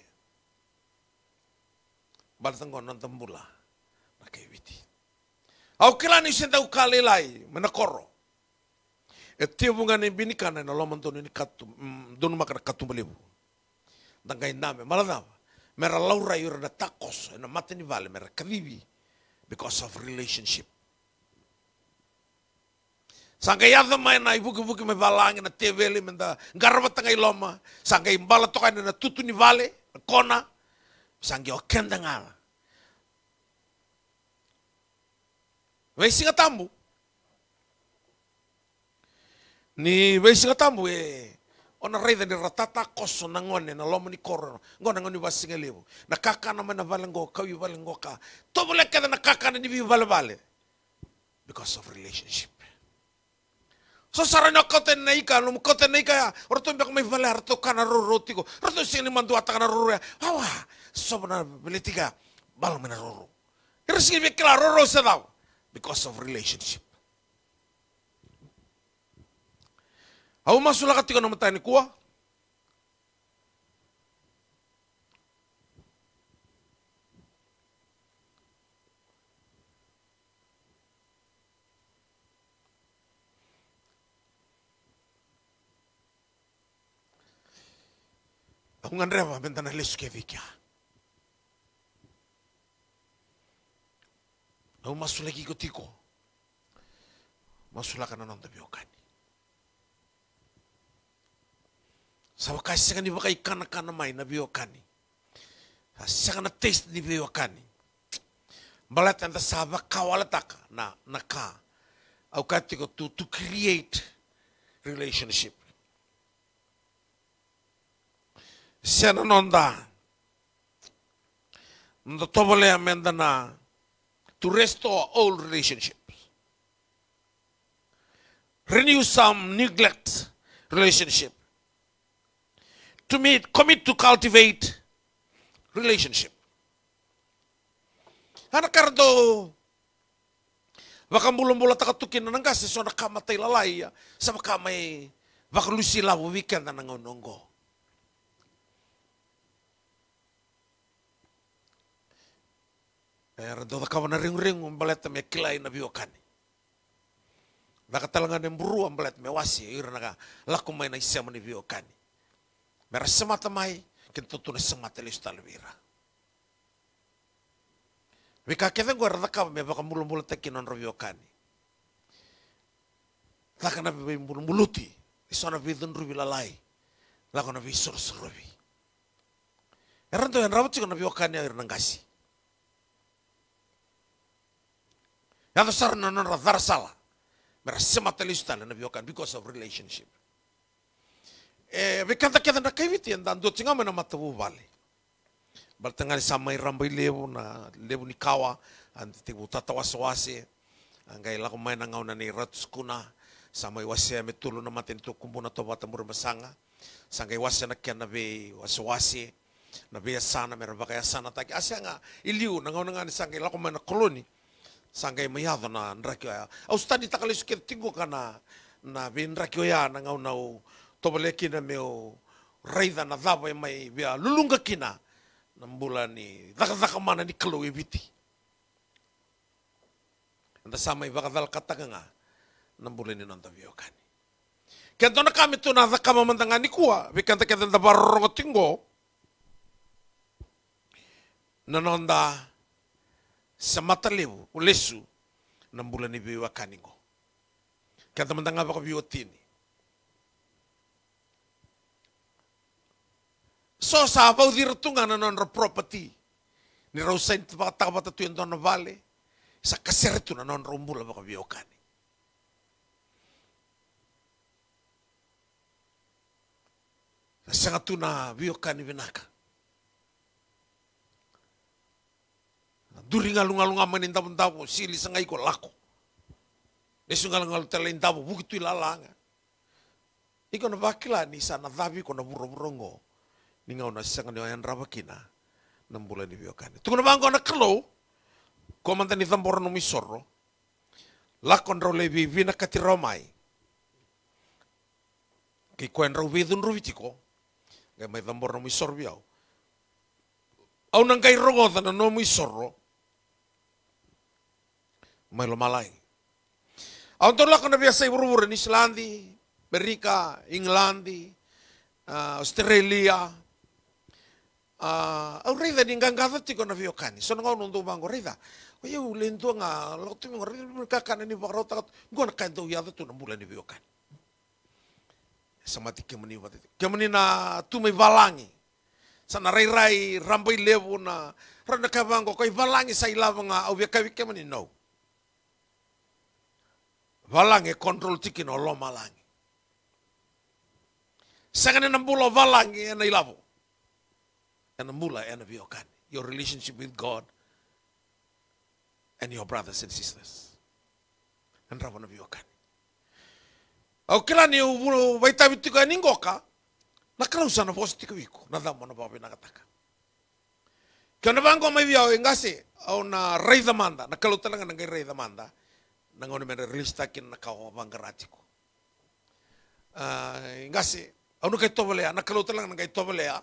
non tembula na kaiwiti. Au ni senta ukale lai, koro. Et tiubunga ni binikana na lomantoni ni katu, mm, donu makana katumbalibu. dangainame marana mera laura yura na takos na ano, matini vale mera kavivi because of relationship Sangkay yada may na ibuki-buki may balangin na tevele men da garwa tangay loma. Sangkay imbala to kayo na tutu ni vale, kona. Sangkay okenda nga. May singa Ni may singa tambo eh. ona raitha ni ratata koso na ngone na lomo ni koro ngona ngoni wasinga lebu na kaka na mana valengo kawi valengo ka tobule kada na kaka na nibi vale vale because of relationship so sarana kote na ika lum kote na ika orto mbek mai vale orto kana roro tiko orto sing ni mandu ataka na roro hawa ro ro balmena roro irsingi ro roro sedau because of relationship Au masula katika nama tani kuwa. Aku ngan reva bentana lesu Aku masuk lagi ke tiko. kana nonton biokani. Sawa kaisa ni baka ikana kana mai na biwa kani. Saka na taste ni biwa kani. Balat anta sawa kawala taka nah, na na ka. Au katiko to to create relationship. Siana nonda. Nda tobole amenda na to restore old relationships. Renew some neglect relationship to meet, commit to cultivate relationship. Anakardo, baka mula-mula takatukin na nangkas, so nakamatay lalay, sa makamay, baka lusila weekend na nangonongo. Era do ka na ring ring um baleta me kilay na biokan. Baka talanga nem buru um baleta me wasi na naga lakumay na isa mani biokan semata-mata meresematamai semata tuni semateli wira. Wika kita gua kau me baka mulu-mulu teki non Laka Lakana be mulu-muluti, isona vidun rubi lalai. nabi sur sursurubi. Eranto yang rawat nabi biokani air nanggasi. Yang besar non radar salah. Meresemateli nabi biokani because of relationship eh, kanta kenta na kaiviti anda ando tsinga mena matavu bertengah di samai rambai lebu, na lebu ni kawa ante te utata wasoase angai lako mai na na ni ratus kuna samai wasea me tulu na maten tu kumbuna to bata mur masanga sangai wasea na kiana ve na ve asana mera baka e sana taki asianga iliu na ngau na ngani sangai lako mai na koloni sangai mai hava na ndraki ya au stadi kana na ve ndraki ya na ngau na tobale kina meu raida na zaba e mai bea lulunga kina na mbula ni zaka mana ni kalo e biti. Anda sama i bakadal kataganga na mbula ni nanda viokani. Kento na kami tu na dhaka mamandanga ni kua vikanta kenta dabarongo tingo na nanda samata lebu ulesu na mbula ni biwa kaningo. Kenta mandanga baka tini. So sa di dirtunga na non property. Ni rausain tapakatakapat ito yung doon tono vale. Sa kaserto na non rumbula baka biyokani. Sa sangatu na biyokani binaka. Duri nga lunga-lunga manin sili sangay ko lako. Nesu tala in telain Bukitu ilalanga. Iko na bakila ni sana dhabi ko na burongo ninga ona sanga ni oyan raba kina nambula bula ni biokani tukuna bango na kalo komanta ni tambor no misoro lakon konro le vivi na kati romai ki kuen ro vidun ruvitiko ga mai tambor no misoro au nang kai rogoda na no misoro mai lo malai au to lakon kona biasa ibrubur ni Islandi Berika, Inglandi, uh, Australia, uh, au reitha ni ngangatha tiko na viokani so ngau nundu mango reitha o ye u lento nga lo tu mango rida, mi kakana ni bakro ta ngo na kando ya tu na mula ni viokani samati kemani wate kemani na tu mai valangi sana rai rai rambai levo na rana kavango kai valangi sai lava nga au vekavi kemani no valangi kontrol e tiki no lo malangi sangane nambulo valangi e na ilavo and the mula and the biokani, your relationship with God and your brothers and sisters. And ravana biokani. Au kila ni waita bitika ningoka, na kala usana vosi tika wiko, na dhamo babi nagataka. Kia na vango mai viao ingase, au na rei manda, na kalau talanga na manda, na ngoni mena release takin na kao vangaratiko. Uh, ah, ingase, au tobalea, na kalau talanga na tobalea,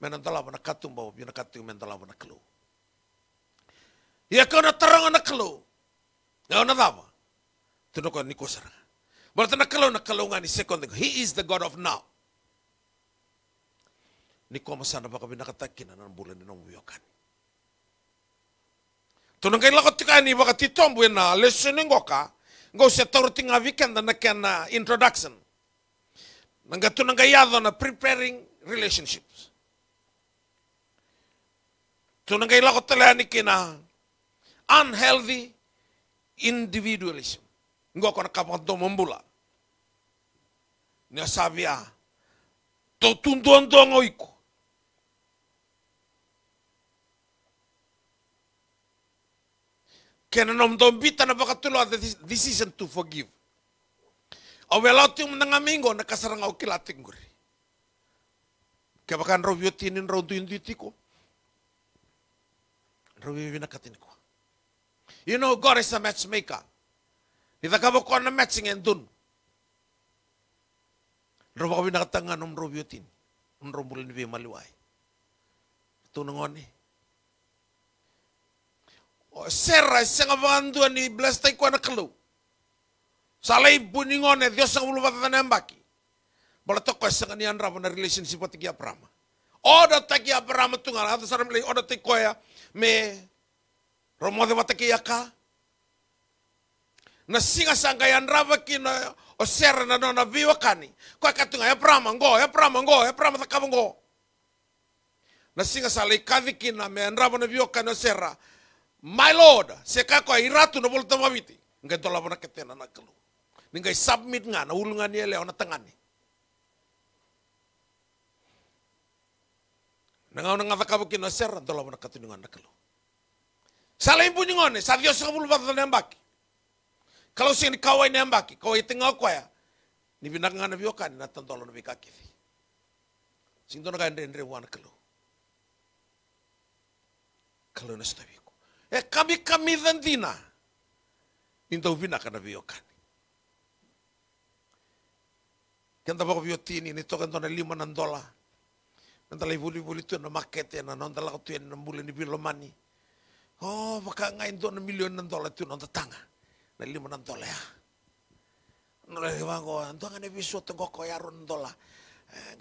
tala wana katum bau bina katum tala wana kelu. Ia kona terang na kelu. Na wana dama, Tuno ko niko sarang. Berarti na kelu na kelo ngani sekon thing. He is the God of now. Niko masana baka bina katakin na bulan na wiyokan. Tuno kai tika ni baka titombu na lesuning goka. Ngau se tinga ngawikan na kena introduction. Nangga tunang kayado na preparing relationships tunangailaqotalanike kina unhealthy individualism ngokona kapanto membula nia sabia to o iku. kena nom bita na bakatulo the decision to forgive awelaut yung nangamingo nakasarang au kilating guri kebakan tinin rodo duinditiko ko ruvivi nakatini kwa you know god is a matchmaker nithakavokuwa na matching endun, nrovavi nakatangana mrovi yotini nrombuleni vimaliwai tunangoni oh, Sarah isang avandu ni bless tay ko na kalu. Salay buningon eh Dios ang ulubatan na nambaki. Balato ko isang aniyan ramo na relationship at tigi Abraham. Oda tagi Abraham tungal. Ato sarang lay oda tay me romothe wataki yaka na singa sanga ya ndrava kina o serra na nona viwa kani kwa katunga ya prama ngo ya prama ngo ya prama takava ngo na singa sala ikavi kina me rava na viwa kani o serra my lord se kako iratu na bolo tamaviti ngai tola na ketena na kalu Ngai submit nga na ulunga ni ele ona tangani Nangau nangau kabu kina serra dola mana katinungan nakalo. Salah impu nyingone, sa Dios kabulu batu nembaki. Kalau sini kawai nembaki, kawai tengah ya, Ni binang ngana bioka ni natan tolo nabi kakifi. Sing tono ka endre wana kalo. Kalau nasi tabiku. Eh kami kami dina. Intau bina kana bioka ni. Kenta bako biotini, ni token tona lima nandola. dola. Nanti lagi buli tu tuh market ya na nanti lagi tuh yang na nih ni bilo Oh maka ngain enam miliar million nantala tu nanti tangga. Nanti lima ya. ya nantala eh, ke bango nantala ngane bisu tengok ko nontola ron nantala.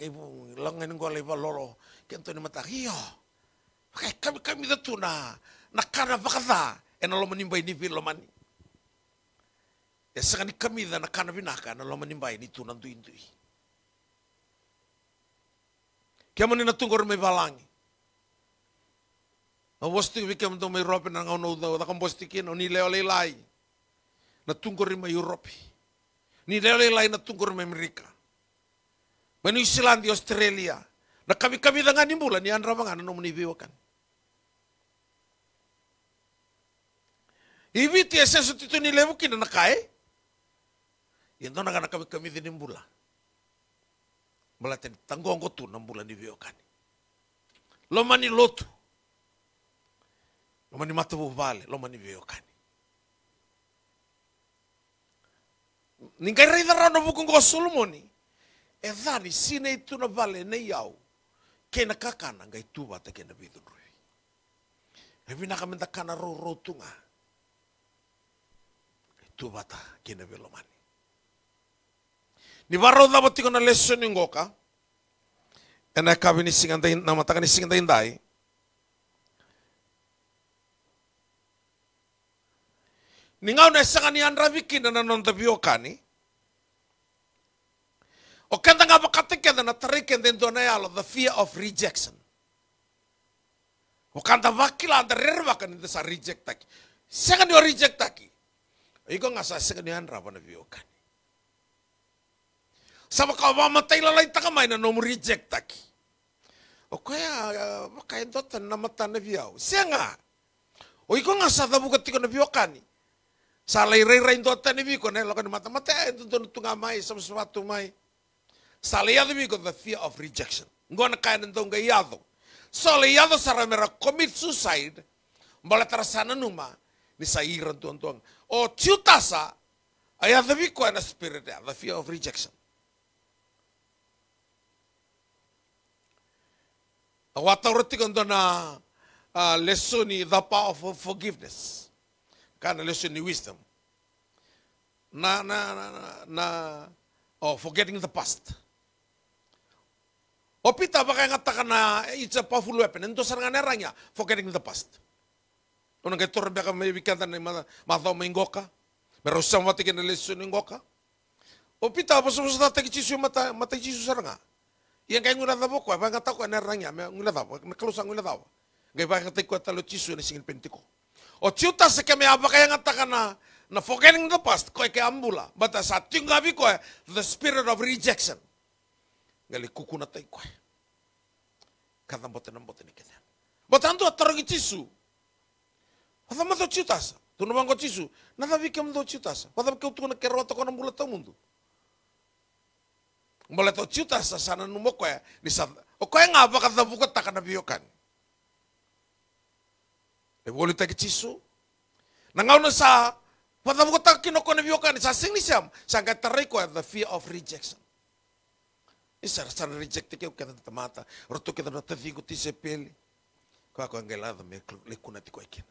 Kayak bu langen ko lepa lolo kento ni mata hiyo. Maka kami kami tuh na na kana bakata ena eh, lo menimba ini bilo mani. Ya sekarang kami dan nakana binaka Enak lo menimba ini tuh nanti itu Kema nina tungor me valangi. Na wi wike mto me ropi na ngau nau dau, takam bosti kina, ni leo leilai. Na tungor me europi. Ni leo leilai na tungor me Amerika. Me New Australia. Na kami-kami dengan ni mula, ni andra mangan, no muni biwakan. Ivi tiasa sutitu ni lewu kina na kai. Yendo na kami-kami dinimbula. mlateni tangongo tuna mbulani viokani lomani lotu lomani matovu vale lomani viokani ningaira itharano vukongo solomoni ethani sina ituna vale nei au kena kakana ngai tuva ta kena vidurui evinaka mentakana rorotunga tuvata ta kena velomani dava bottiko na ni ngoka ena e kabi ni singanta na mataka ni singanta indai ningau na esanga ni andra viki na nonta biokani o kenda nga bakatike na tariken yalo e the fear of rejection o kanda vakila andra rerwa kan desa reject taki sanga ni reject taki iko ngasa sanga ni andra sama ka mamatay lalay ta kamay na nomu reject taki. O kaya makain dota na mata na biau. Siya O iko nga sa tabu kati kona biau kani. Sa rai rain dota na biau kona elo lakan mata mata ay tuntun tunga mai sa maswatu mai. Sa the fear of rejection. na kaya nandong gayado. Salai yadu sa ramera commit suicide. Mbala tarasana numa ni sa iran tuang tuang. O tiutasa ay adhabi ko na spirit ya, the fear of rejection. Wataurati kondo na lesson the power of forgiveness. Kana lesson ni wisdom. Na, na, na, na, oh, forgetting the past. Opita pita baka ngatakan na it's a powerful weapon. Ento sa nga forgetting the past. Unang kaya turbe ka may bikatan na matao may ngoka. Meron siyang matikin na lesson ng ngoka. O pita, basta-basta matay yung mata, matakicisaranga. Yang kaya nguna dabo kwa, banga tau kwa naranya, nguna dabo, nakalusa nguna dabo. Gai banga tai kwa talo chisu ini ya singin pentiko. O ciuta se kame apa kaya ngatakan na, na forgetting the past, koi ke ambula. Bata sa tinggabi kwa, the spirit of rejection. Gali kukuna tei kwa. kata mbote na mbote ni kena. Bata antu atarogi chisu. Bata mbote ciuta sa. Tunu bango chisu. Nada vi kem do ciuta sa. Bata keu tukuna kerwa tokona mbula tamundu. mundu. Mbole to ciuta sa sana numo koe ni sa o koe ngapa kata buka takana biokan. E woli taki cisu. Nangau na sa pata buka taki no kone biokan sa sing ni siam sang kata rei koe the fear of rejection. Isa sana reject ke koe kata tamata roto kita na te fiku ti se pele. Koe koe ngelada me lekuna ti koe kina.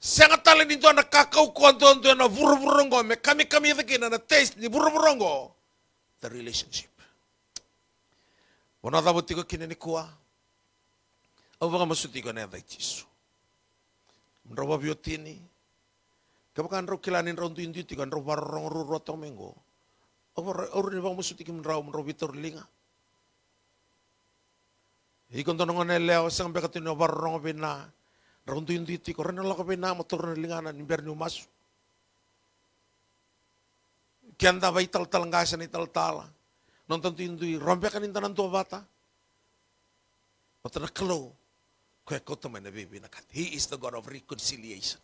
Sengatale ni tuana kakau kuantuan tuana vuru-vurungo me kami-kami itu kina na taste ni vuru-vurungo. the relationship. Ono thabo tiko kine ni kuwa. Awanga masu tiko na yadai chisu. Nroba biotini. Kapaka nro kilani nro ntu indu tiko nro barong ru roto mengo. Awur ni bang masu tiko bitor linga. Ikon to nongone leo sang bekatino barong bina. Nro ntu indu tiko renalo kabina motor na lingana ni umasu. Kianta vai tal tal ngasa ni tal tal Non tanto indui rompe kan intanan tua bata. otana kelo. Kue koto mena bibi nakat. He is the God of reconciliation.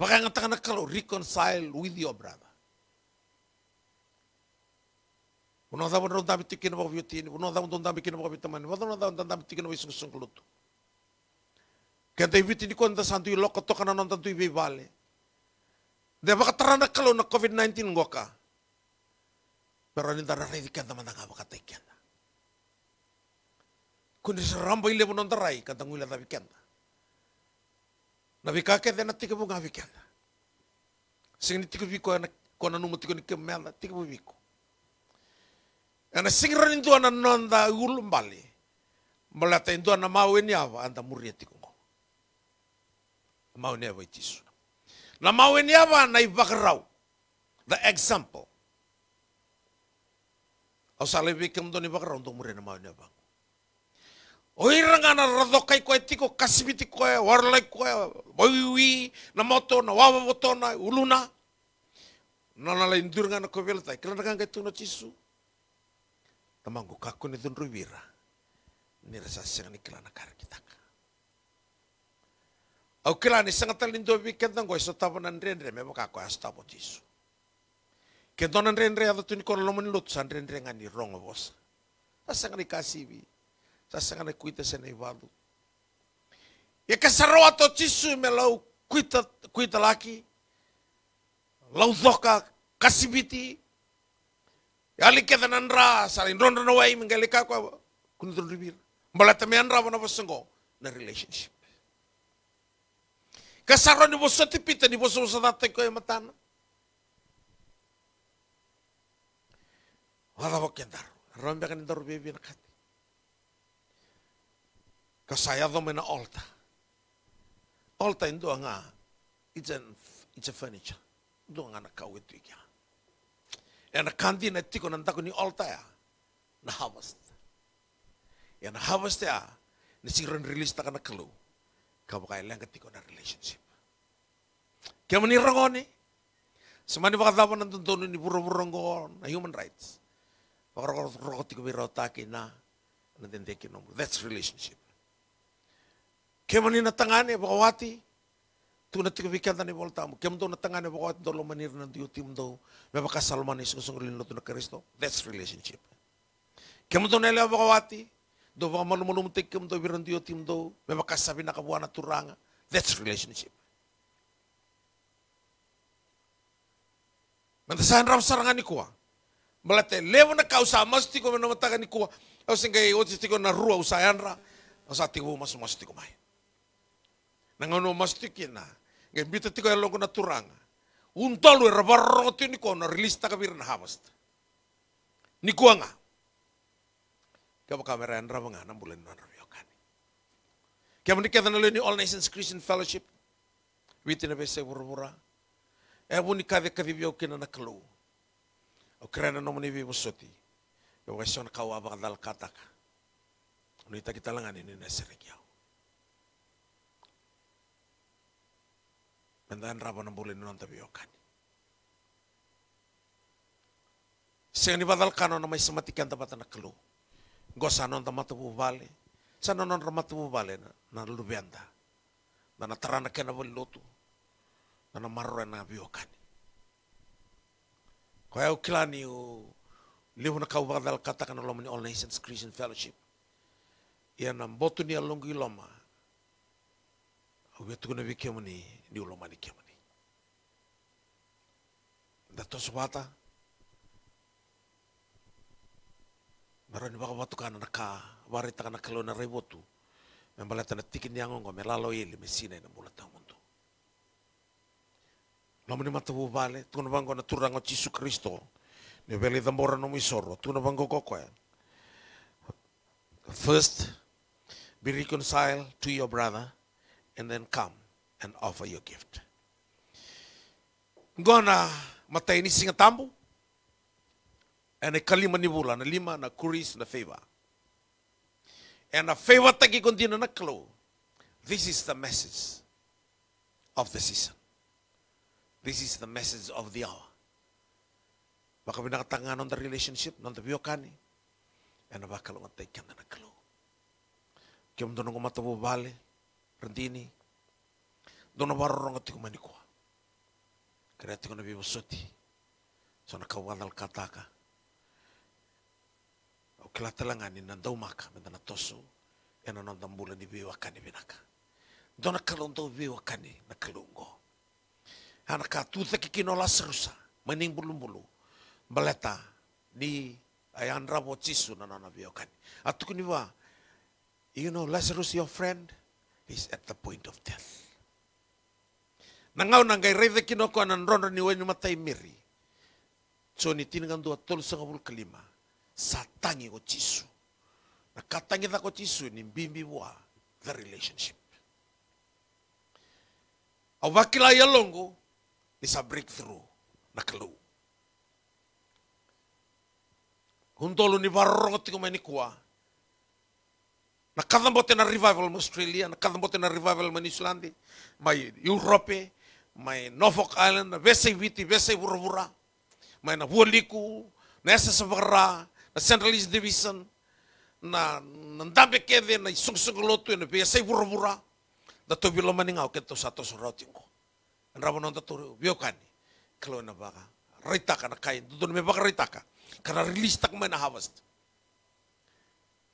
Pakai ngatakan kalau reconcile with your brother. Uno da bon ronda bitik kino bobio tini, uno da bon ronda bikin bobio tamani, uno da bon ronda bitik kino bisung sung klutu. Kenta ibiti di konta santu to kana non tantu i vale. De kata tarana kalau na COVID-19 ngoka. Pero ninta na rin ikan taman baka taikan. Kundi sa rambo ile mo nandaray, katang wila na bikan. Nabikake de na tika Sing ni tika biko na kona numo tika ni kemela, tika biko. Ana sing rin tuan na nanda ulum bali. Malata intuan mau mawin yawa, anta muriya tiko ngo. Mawin Na mawe ni yawa na ibakraw. The example. Au sale vikam doni doon untuk mure na ni yawa. Oira nga na radokay ko etiko, kasibiti ko e, warlay boiwi, na moto, na wawaboto, na uluna. Na na indur nga na kovelta, kilanagang gaito na chisu. mangu kakuni dun rubira. Nirasa sila na kilana karkitaka. Au kila ni sanga talin to bi kentan ko iso tapo nan rendre me boka ko asta ya po tisu. Kentan nan rendre lut san rendre ngani rongo bos. Sasanga ni kasibi. Sasanga ni kuita sen e valu. Ya kasaroa tisu me lau kuita kuita laki. Lau zoka kasibiti. Ya li ketan nan ra salin ron ron away mengalika ko ya kunutun ribir. Mbalata me ya ra bosengo na relationship ni você te pita, ni você você dá teko e matana. Wala wa kendar. Rambe kan ndar bebi nakat. Kasaya do mena alta. Alta indo anga. It's it's a furniture. Indo anga na itu tu Yang na kandi na tiko nantako ni alta ya. Na harvest. Ya na harvest ya. Nisiran rilis takana keluh kabukaila ketika na relationship. Kaya manirang ko ni. Semani pakatapan ng tuntunin ni puro-purong ko na human rights. Pakarokot ko birotaki na natindeki nomor. That's relationship. Kaya manin natangani, pakawati. Tuh na tigabikan tani bol tamu. Kaya mto natangani, pakawati dolo manir na duty mto. May pakasalman ni susungulin na to na Kristo. That's relationship. Kaya mto nila pakawati. Pakawati do mamanu manum tekem do birandio tim do mema kasabi nakabuana turanga. That's relationship. Mantasahan ram sarangan ni kuwa. Malate lewa na kausa masti ko menamataga ni kuwa. Au singay e oti tiko na rua usayan ra. Asa tiko mas mas tiko mai. Nangano mas na. Ngay bita tiko elong na turanga. Untalo e rabarro tiko na release ta kabir na hamast. Ni kuwa nga. Kaya kamera endra mengana bulan nanaryokan. Ya Kaya menikah tanah ini All Nations Christian Fellowship. Witina bese murmura. E ni kave kavi bio kina na kalu. O kerana nomoni bi musoti. Kaya wasion kau abang dal kataka. Nita kita langan ini neserik yau. Mendahan rapa na bulan nanaryokan. Sehingga orang nama sematikan tempat anak keluh gosanon tamatupu bale sanonon ramatupu bale na na lubianda na na tarana kena bali lotu na na marora na biokani ko eu kilani lihu na kau bagadal katakan olom ni All Nations Christian Fellowship ia na botu ni alongu iloma au betukuna bikemani ni uloma ni kemani da Maroni baka watu kana na ka, wari taka na kalo na rebotu. Me malata tikin ni angongo, me lalo yeli me sina ina mula tangundu. Lomu ni matabu bale, tuna bango na turango chisu Kristo. Ni beli dambora no misoro, tuna bango ya. First, be reconciled to your brother and then come and offer your gift. Ngona matay ni singa tambo, ena kalima ni na lima na kuris na feva And a taki kontina na klo. This is the message of the season. This is the message of the hour. Baka pinakatangan on the relationship, non the biokani and baka lumantay ka na nakalo. Kiyam dono ng bale, rendini, dono na barorong kumani kumanikwa. Kaya ito na bibusuti, so nakawalal kataka, kilatalangani na dau maka me dana tosu e ya na nanda bula ni viu akani dona kalondau biwa kani na kelungo ana ka tutaki kino serusa mening bulu-bulu baleta di ayan rabo cisu na nana biwa kani atu wa you know Lazarus your friend is at the point of death nangau nangai reve kino ko anan ronron ni wenyu matai miri so ni tinangan dua tol sengabul kelima satangi ko chisu. Nakatangitha ko chisu ni mbimbi wa the relationship. Awakila yalongo ni sa breakthrough na kalu. Huntolo ni varrongoti ko manikwa. Nakadambote na revival mo Australia, kathambote na revival mo New Zealand, may Europe, may Norfolk Island, na West viti, vese vura-vura, may na buoliku, na esa sabara, na division, na nandambe kede na nandamby lotu na isogosogoloto na biasa asay vuravura da tobilo maningao ke to sato sorao tingo ndravo non da bio biokani klo na baka rita na kain to me baka ka kana release tak mana harvest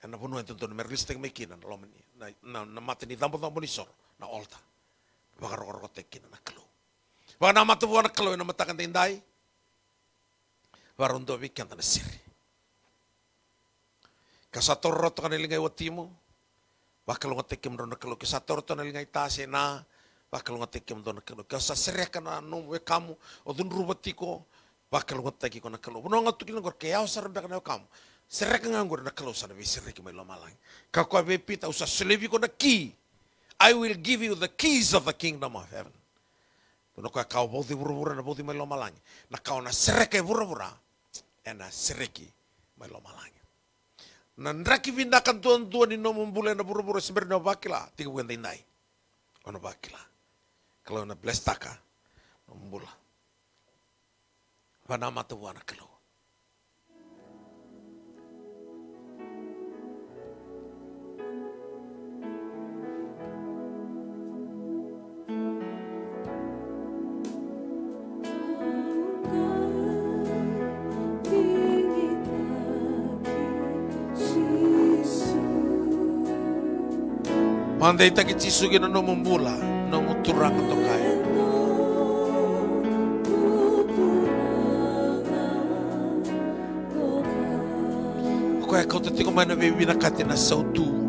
e na bunu ento to me release tak me na lomani na na, na mateni dambo dambo ni sor na olta baka rokor kote kinan na klo baka na matu buana klo na e matakan tindai Varondo vi tanah siri. Kasatorot to kanilinga watimo. Wakal ngatikim don nakalo. Kasatorot to kanilinga tase na. Wakal ngatikim don nakalo. Kasasirek we kamu. Odun rubatiko. Wakal ngataki ko nakalo. Buno ngatukin ngor kaya na kamu. Serek nganggur sana we serek mai lomalang. Kakwa usa selebi ko na key. I will give you the keys of the kingdom of heaven. Puno ka kau bodi buru na bodi mai lomalang. Na kau na e buru Ena sereki mai nandraki vindakan tuan tuan ino mumbule na buru-buru sembari na bakila tiga bukan tindai ono oh, bakila kalau na blestaka mumbula panama tuan kalau adaitaki jisu ki na nomu bula nomu turaga dokaa o koya e, e kauta tiko mai na veivinakati na sautu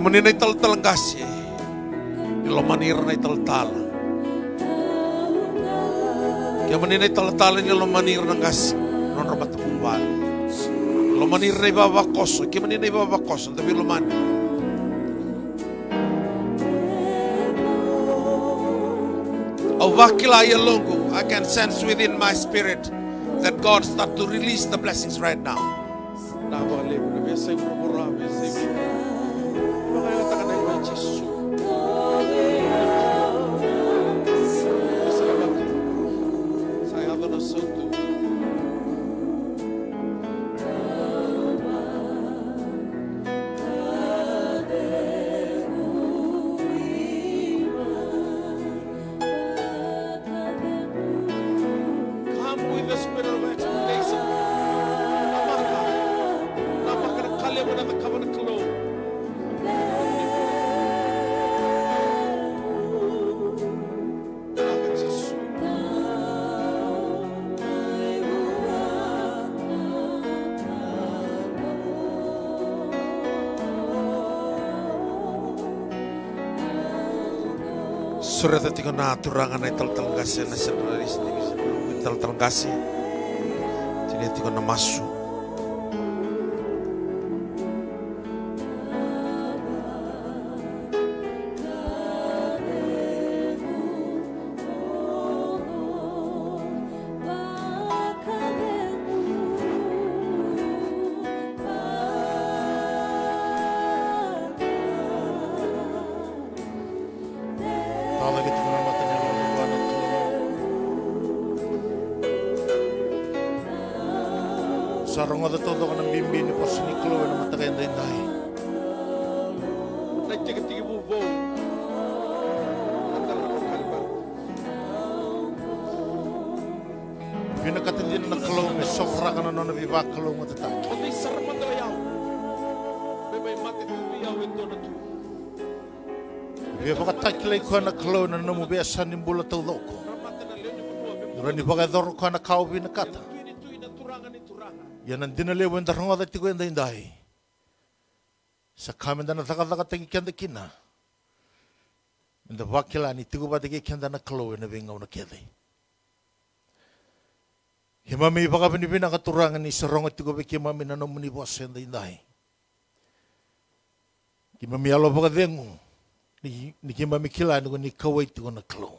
Gamani na italtalangkas eh. Ilamanir na italtala. Gamani na italtala ni ilamanir ng gas. Non rabat kumbal. Ilamanir na ibabakoso. Gamani na ibabakoso. Tapi ilamanir. A oh, wakila longo. I can sense within my spirit that God start to release the blessings right now. na turangan ay nasionalis na sa tal Taltalgasi. Tinitigo na maso. na jegtigi bu bow Gina katinjin na kalong ni sofra ka na nona viva kalong mo tata. Kundi sarman na mati kundi yaw ito na tu. Bia baka takilay ko na kalong na namu bia sanim bula tau loko. Rani baka doro ko na kaubi na kata. Yan ang dinalewan darong adat ko yung dahindahin sakaminda na takataka tangi kenda kina. Minda wakila ni ba patiki kenda na kalau na bengau mi kedai. Himami pakapini pinakaturangan ni sarongat tiku kima mi na nomuni bosenda indai. mi alo dengu, Ni mi kila ni kuni kawai tiku na kalau.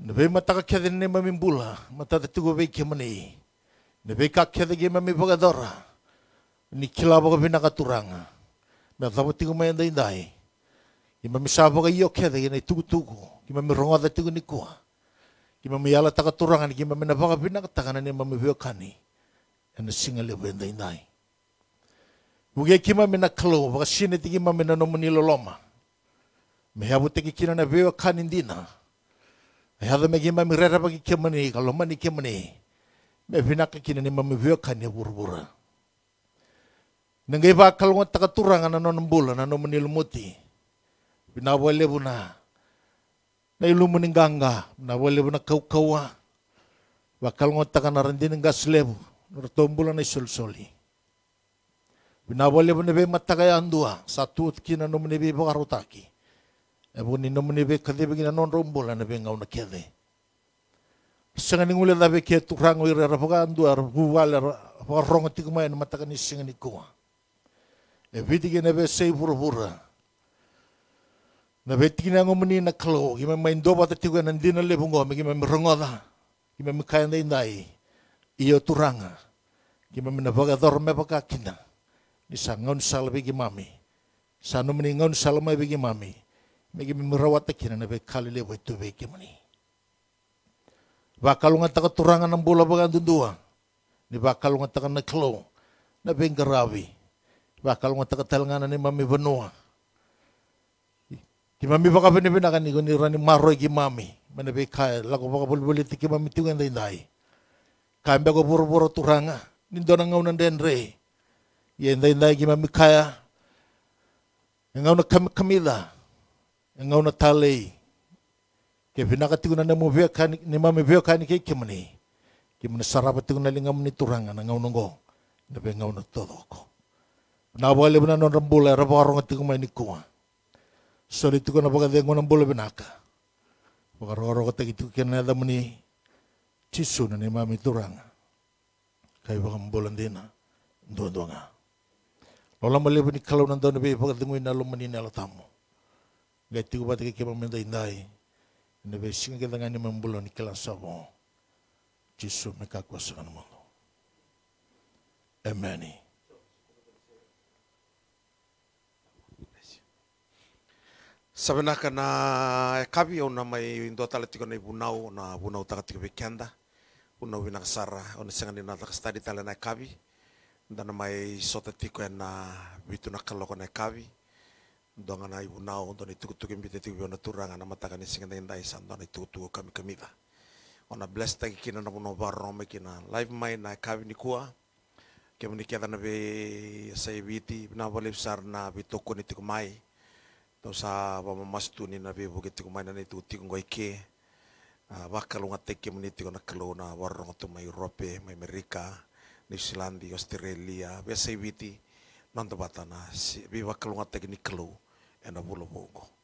Na be mataka kedai ni mami bula, matata ni, nabe ka Na be mi gimami pagadora ni kilaba ka pinakaturanga. Mea thapo tingu mai andai dai. I mami sāpa ka iyo keda i nei tukutuku. Ki mami ronga da tigo ni kua. Ki mami ala taka turanga ni ki mami na baka pinakatakana ni mami vio kani. Ana singa lewa andai dai. Mugia ki mami na kalau baka sine tiki mami na nomuni loloma. Mea abu teki kina na vio kani ndina. Mea hada me ki mami rera baki kemani. Kalau mani kemani. Mea pinaka kina ni mami vio kani burubura. Nengai bakal ngot takaturang anano nembul anano menilmuti. Binawale buna. Na ilu meninggangga. Binawale buna kau-kawa. Bakal ngot rendi nengga selebu. Nertombul anai isul soli bina buna be matakaya andua. Satu utki nano menebe bakarutaki. Ebu nino menebe kadebe gina non rombol anabe ngau kede. Sengan ngule dabe kia turang wira rapaga andua. Buwale rapaga rongotik mayan matakan ikuwa. Ebitigi na be sei pura-pura. Na be tina ngomani na klo, me main doba te tiku na dina le bungo, kima me rongoda, me kain dai dai, iyo turanga, kima me na baga dor me baga kina. Ni sa ngon sala bigi mami, sa nomani ngon sala me gi mami, me kima me te kina na be kali le wai gi kimani. Bakal ngat taka turanga na bola baga dundua, ni bakal ngat taka na klo, na be ngarawi bakal ngeteketel nganan mami benua. Ki mami baka pinipinakan ni kuni rani maroi ki mami. be kaya lako baka bulbulitik tiki mami dai. tindai. Kaya aku buru-buru turanga. Nindo den re. denre. Yenda indai ki mami kaya. kami kamila. Ngauna talei. Ke pinakatigo na namo via kani ni mami via kani ke kimani. Kimani sarapatigo na lingam ni turanga na ngaunong go. ngau ngaunong todoko na wale bina non orang ra warong ini kuah. ni kuma sori tuku na paka dengo nambula binaka paka roro kata gitu kena ada meni cisu na ni mami turang kai paka mbulan dina ndo ndua nga lola male bini kalau nandau nabi paka dengo ina nalo meni nala tamu ga tiku pati keke mamenta indai nabi singa kita ngani mambula ni kelas sabo cisu meka kuasa kan mondo Amen. savenaka na ekavi ona mai indotala tiko na ibunau ona bunau taka tiko vekenda unau vinaka sara ona sengani na taka stadi tala na ekavi dana mai sota tiko na vitu na kaloko na ekavi donga na ibunau dona itukutuku mbite tiko ona turanga na mataka ni sengani ndai sando na itukutuku kami kamida ona bless taki kina na bunau varome kina live mai na ekavi ni kua kemuni kiadana ve sai viti na vale sar na vitoko ni tiko mai to sa mamamastu ni na bibo giti kumana ni tuti kung goike bakalunga ah, teke muniti ko nakalona warong to may Europe, may Amerika, New Zealand, Australia, biasa ibiti nonto batana si bibakalunga teke ni kalu ena bulo bongo.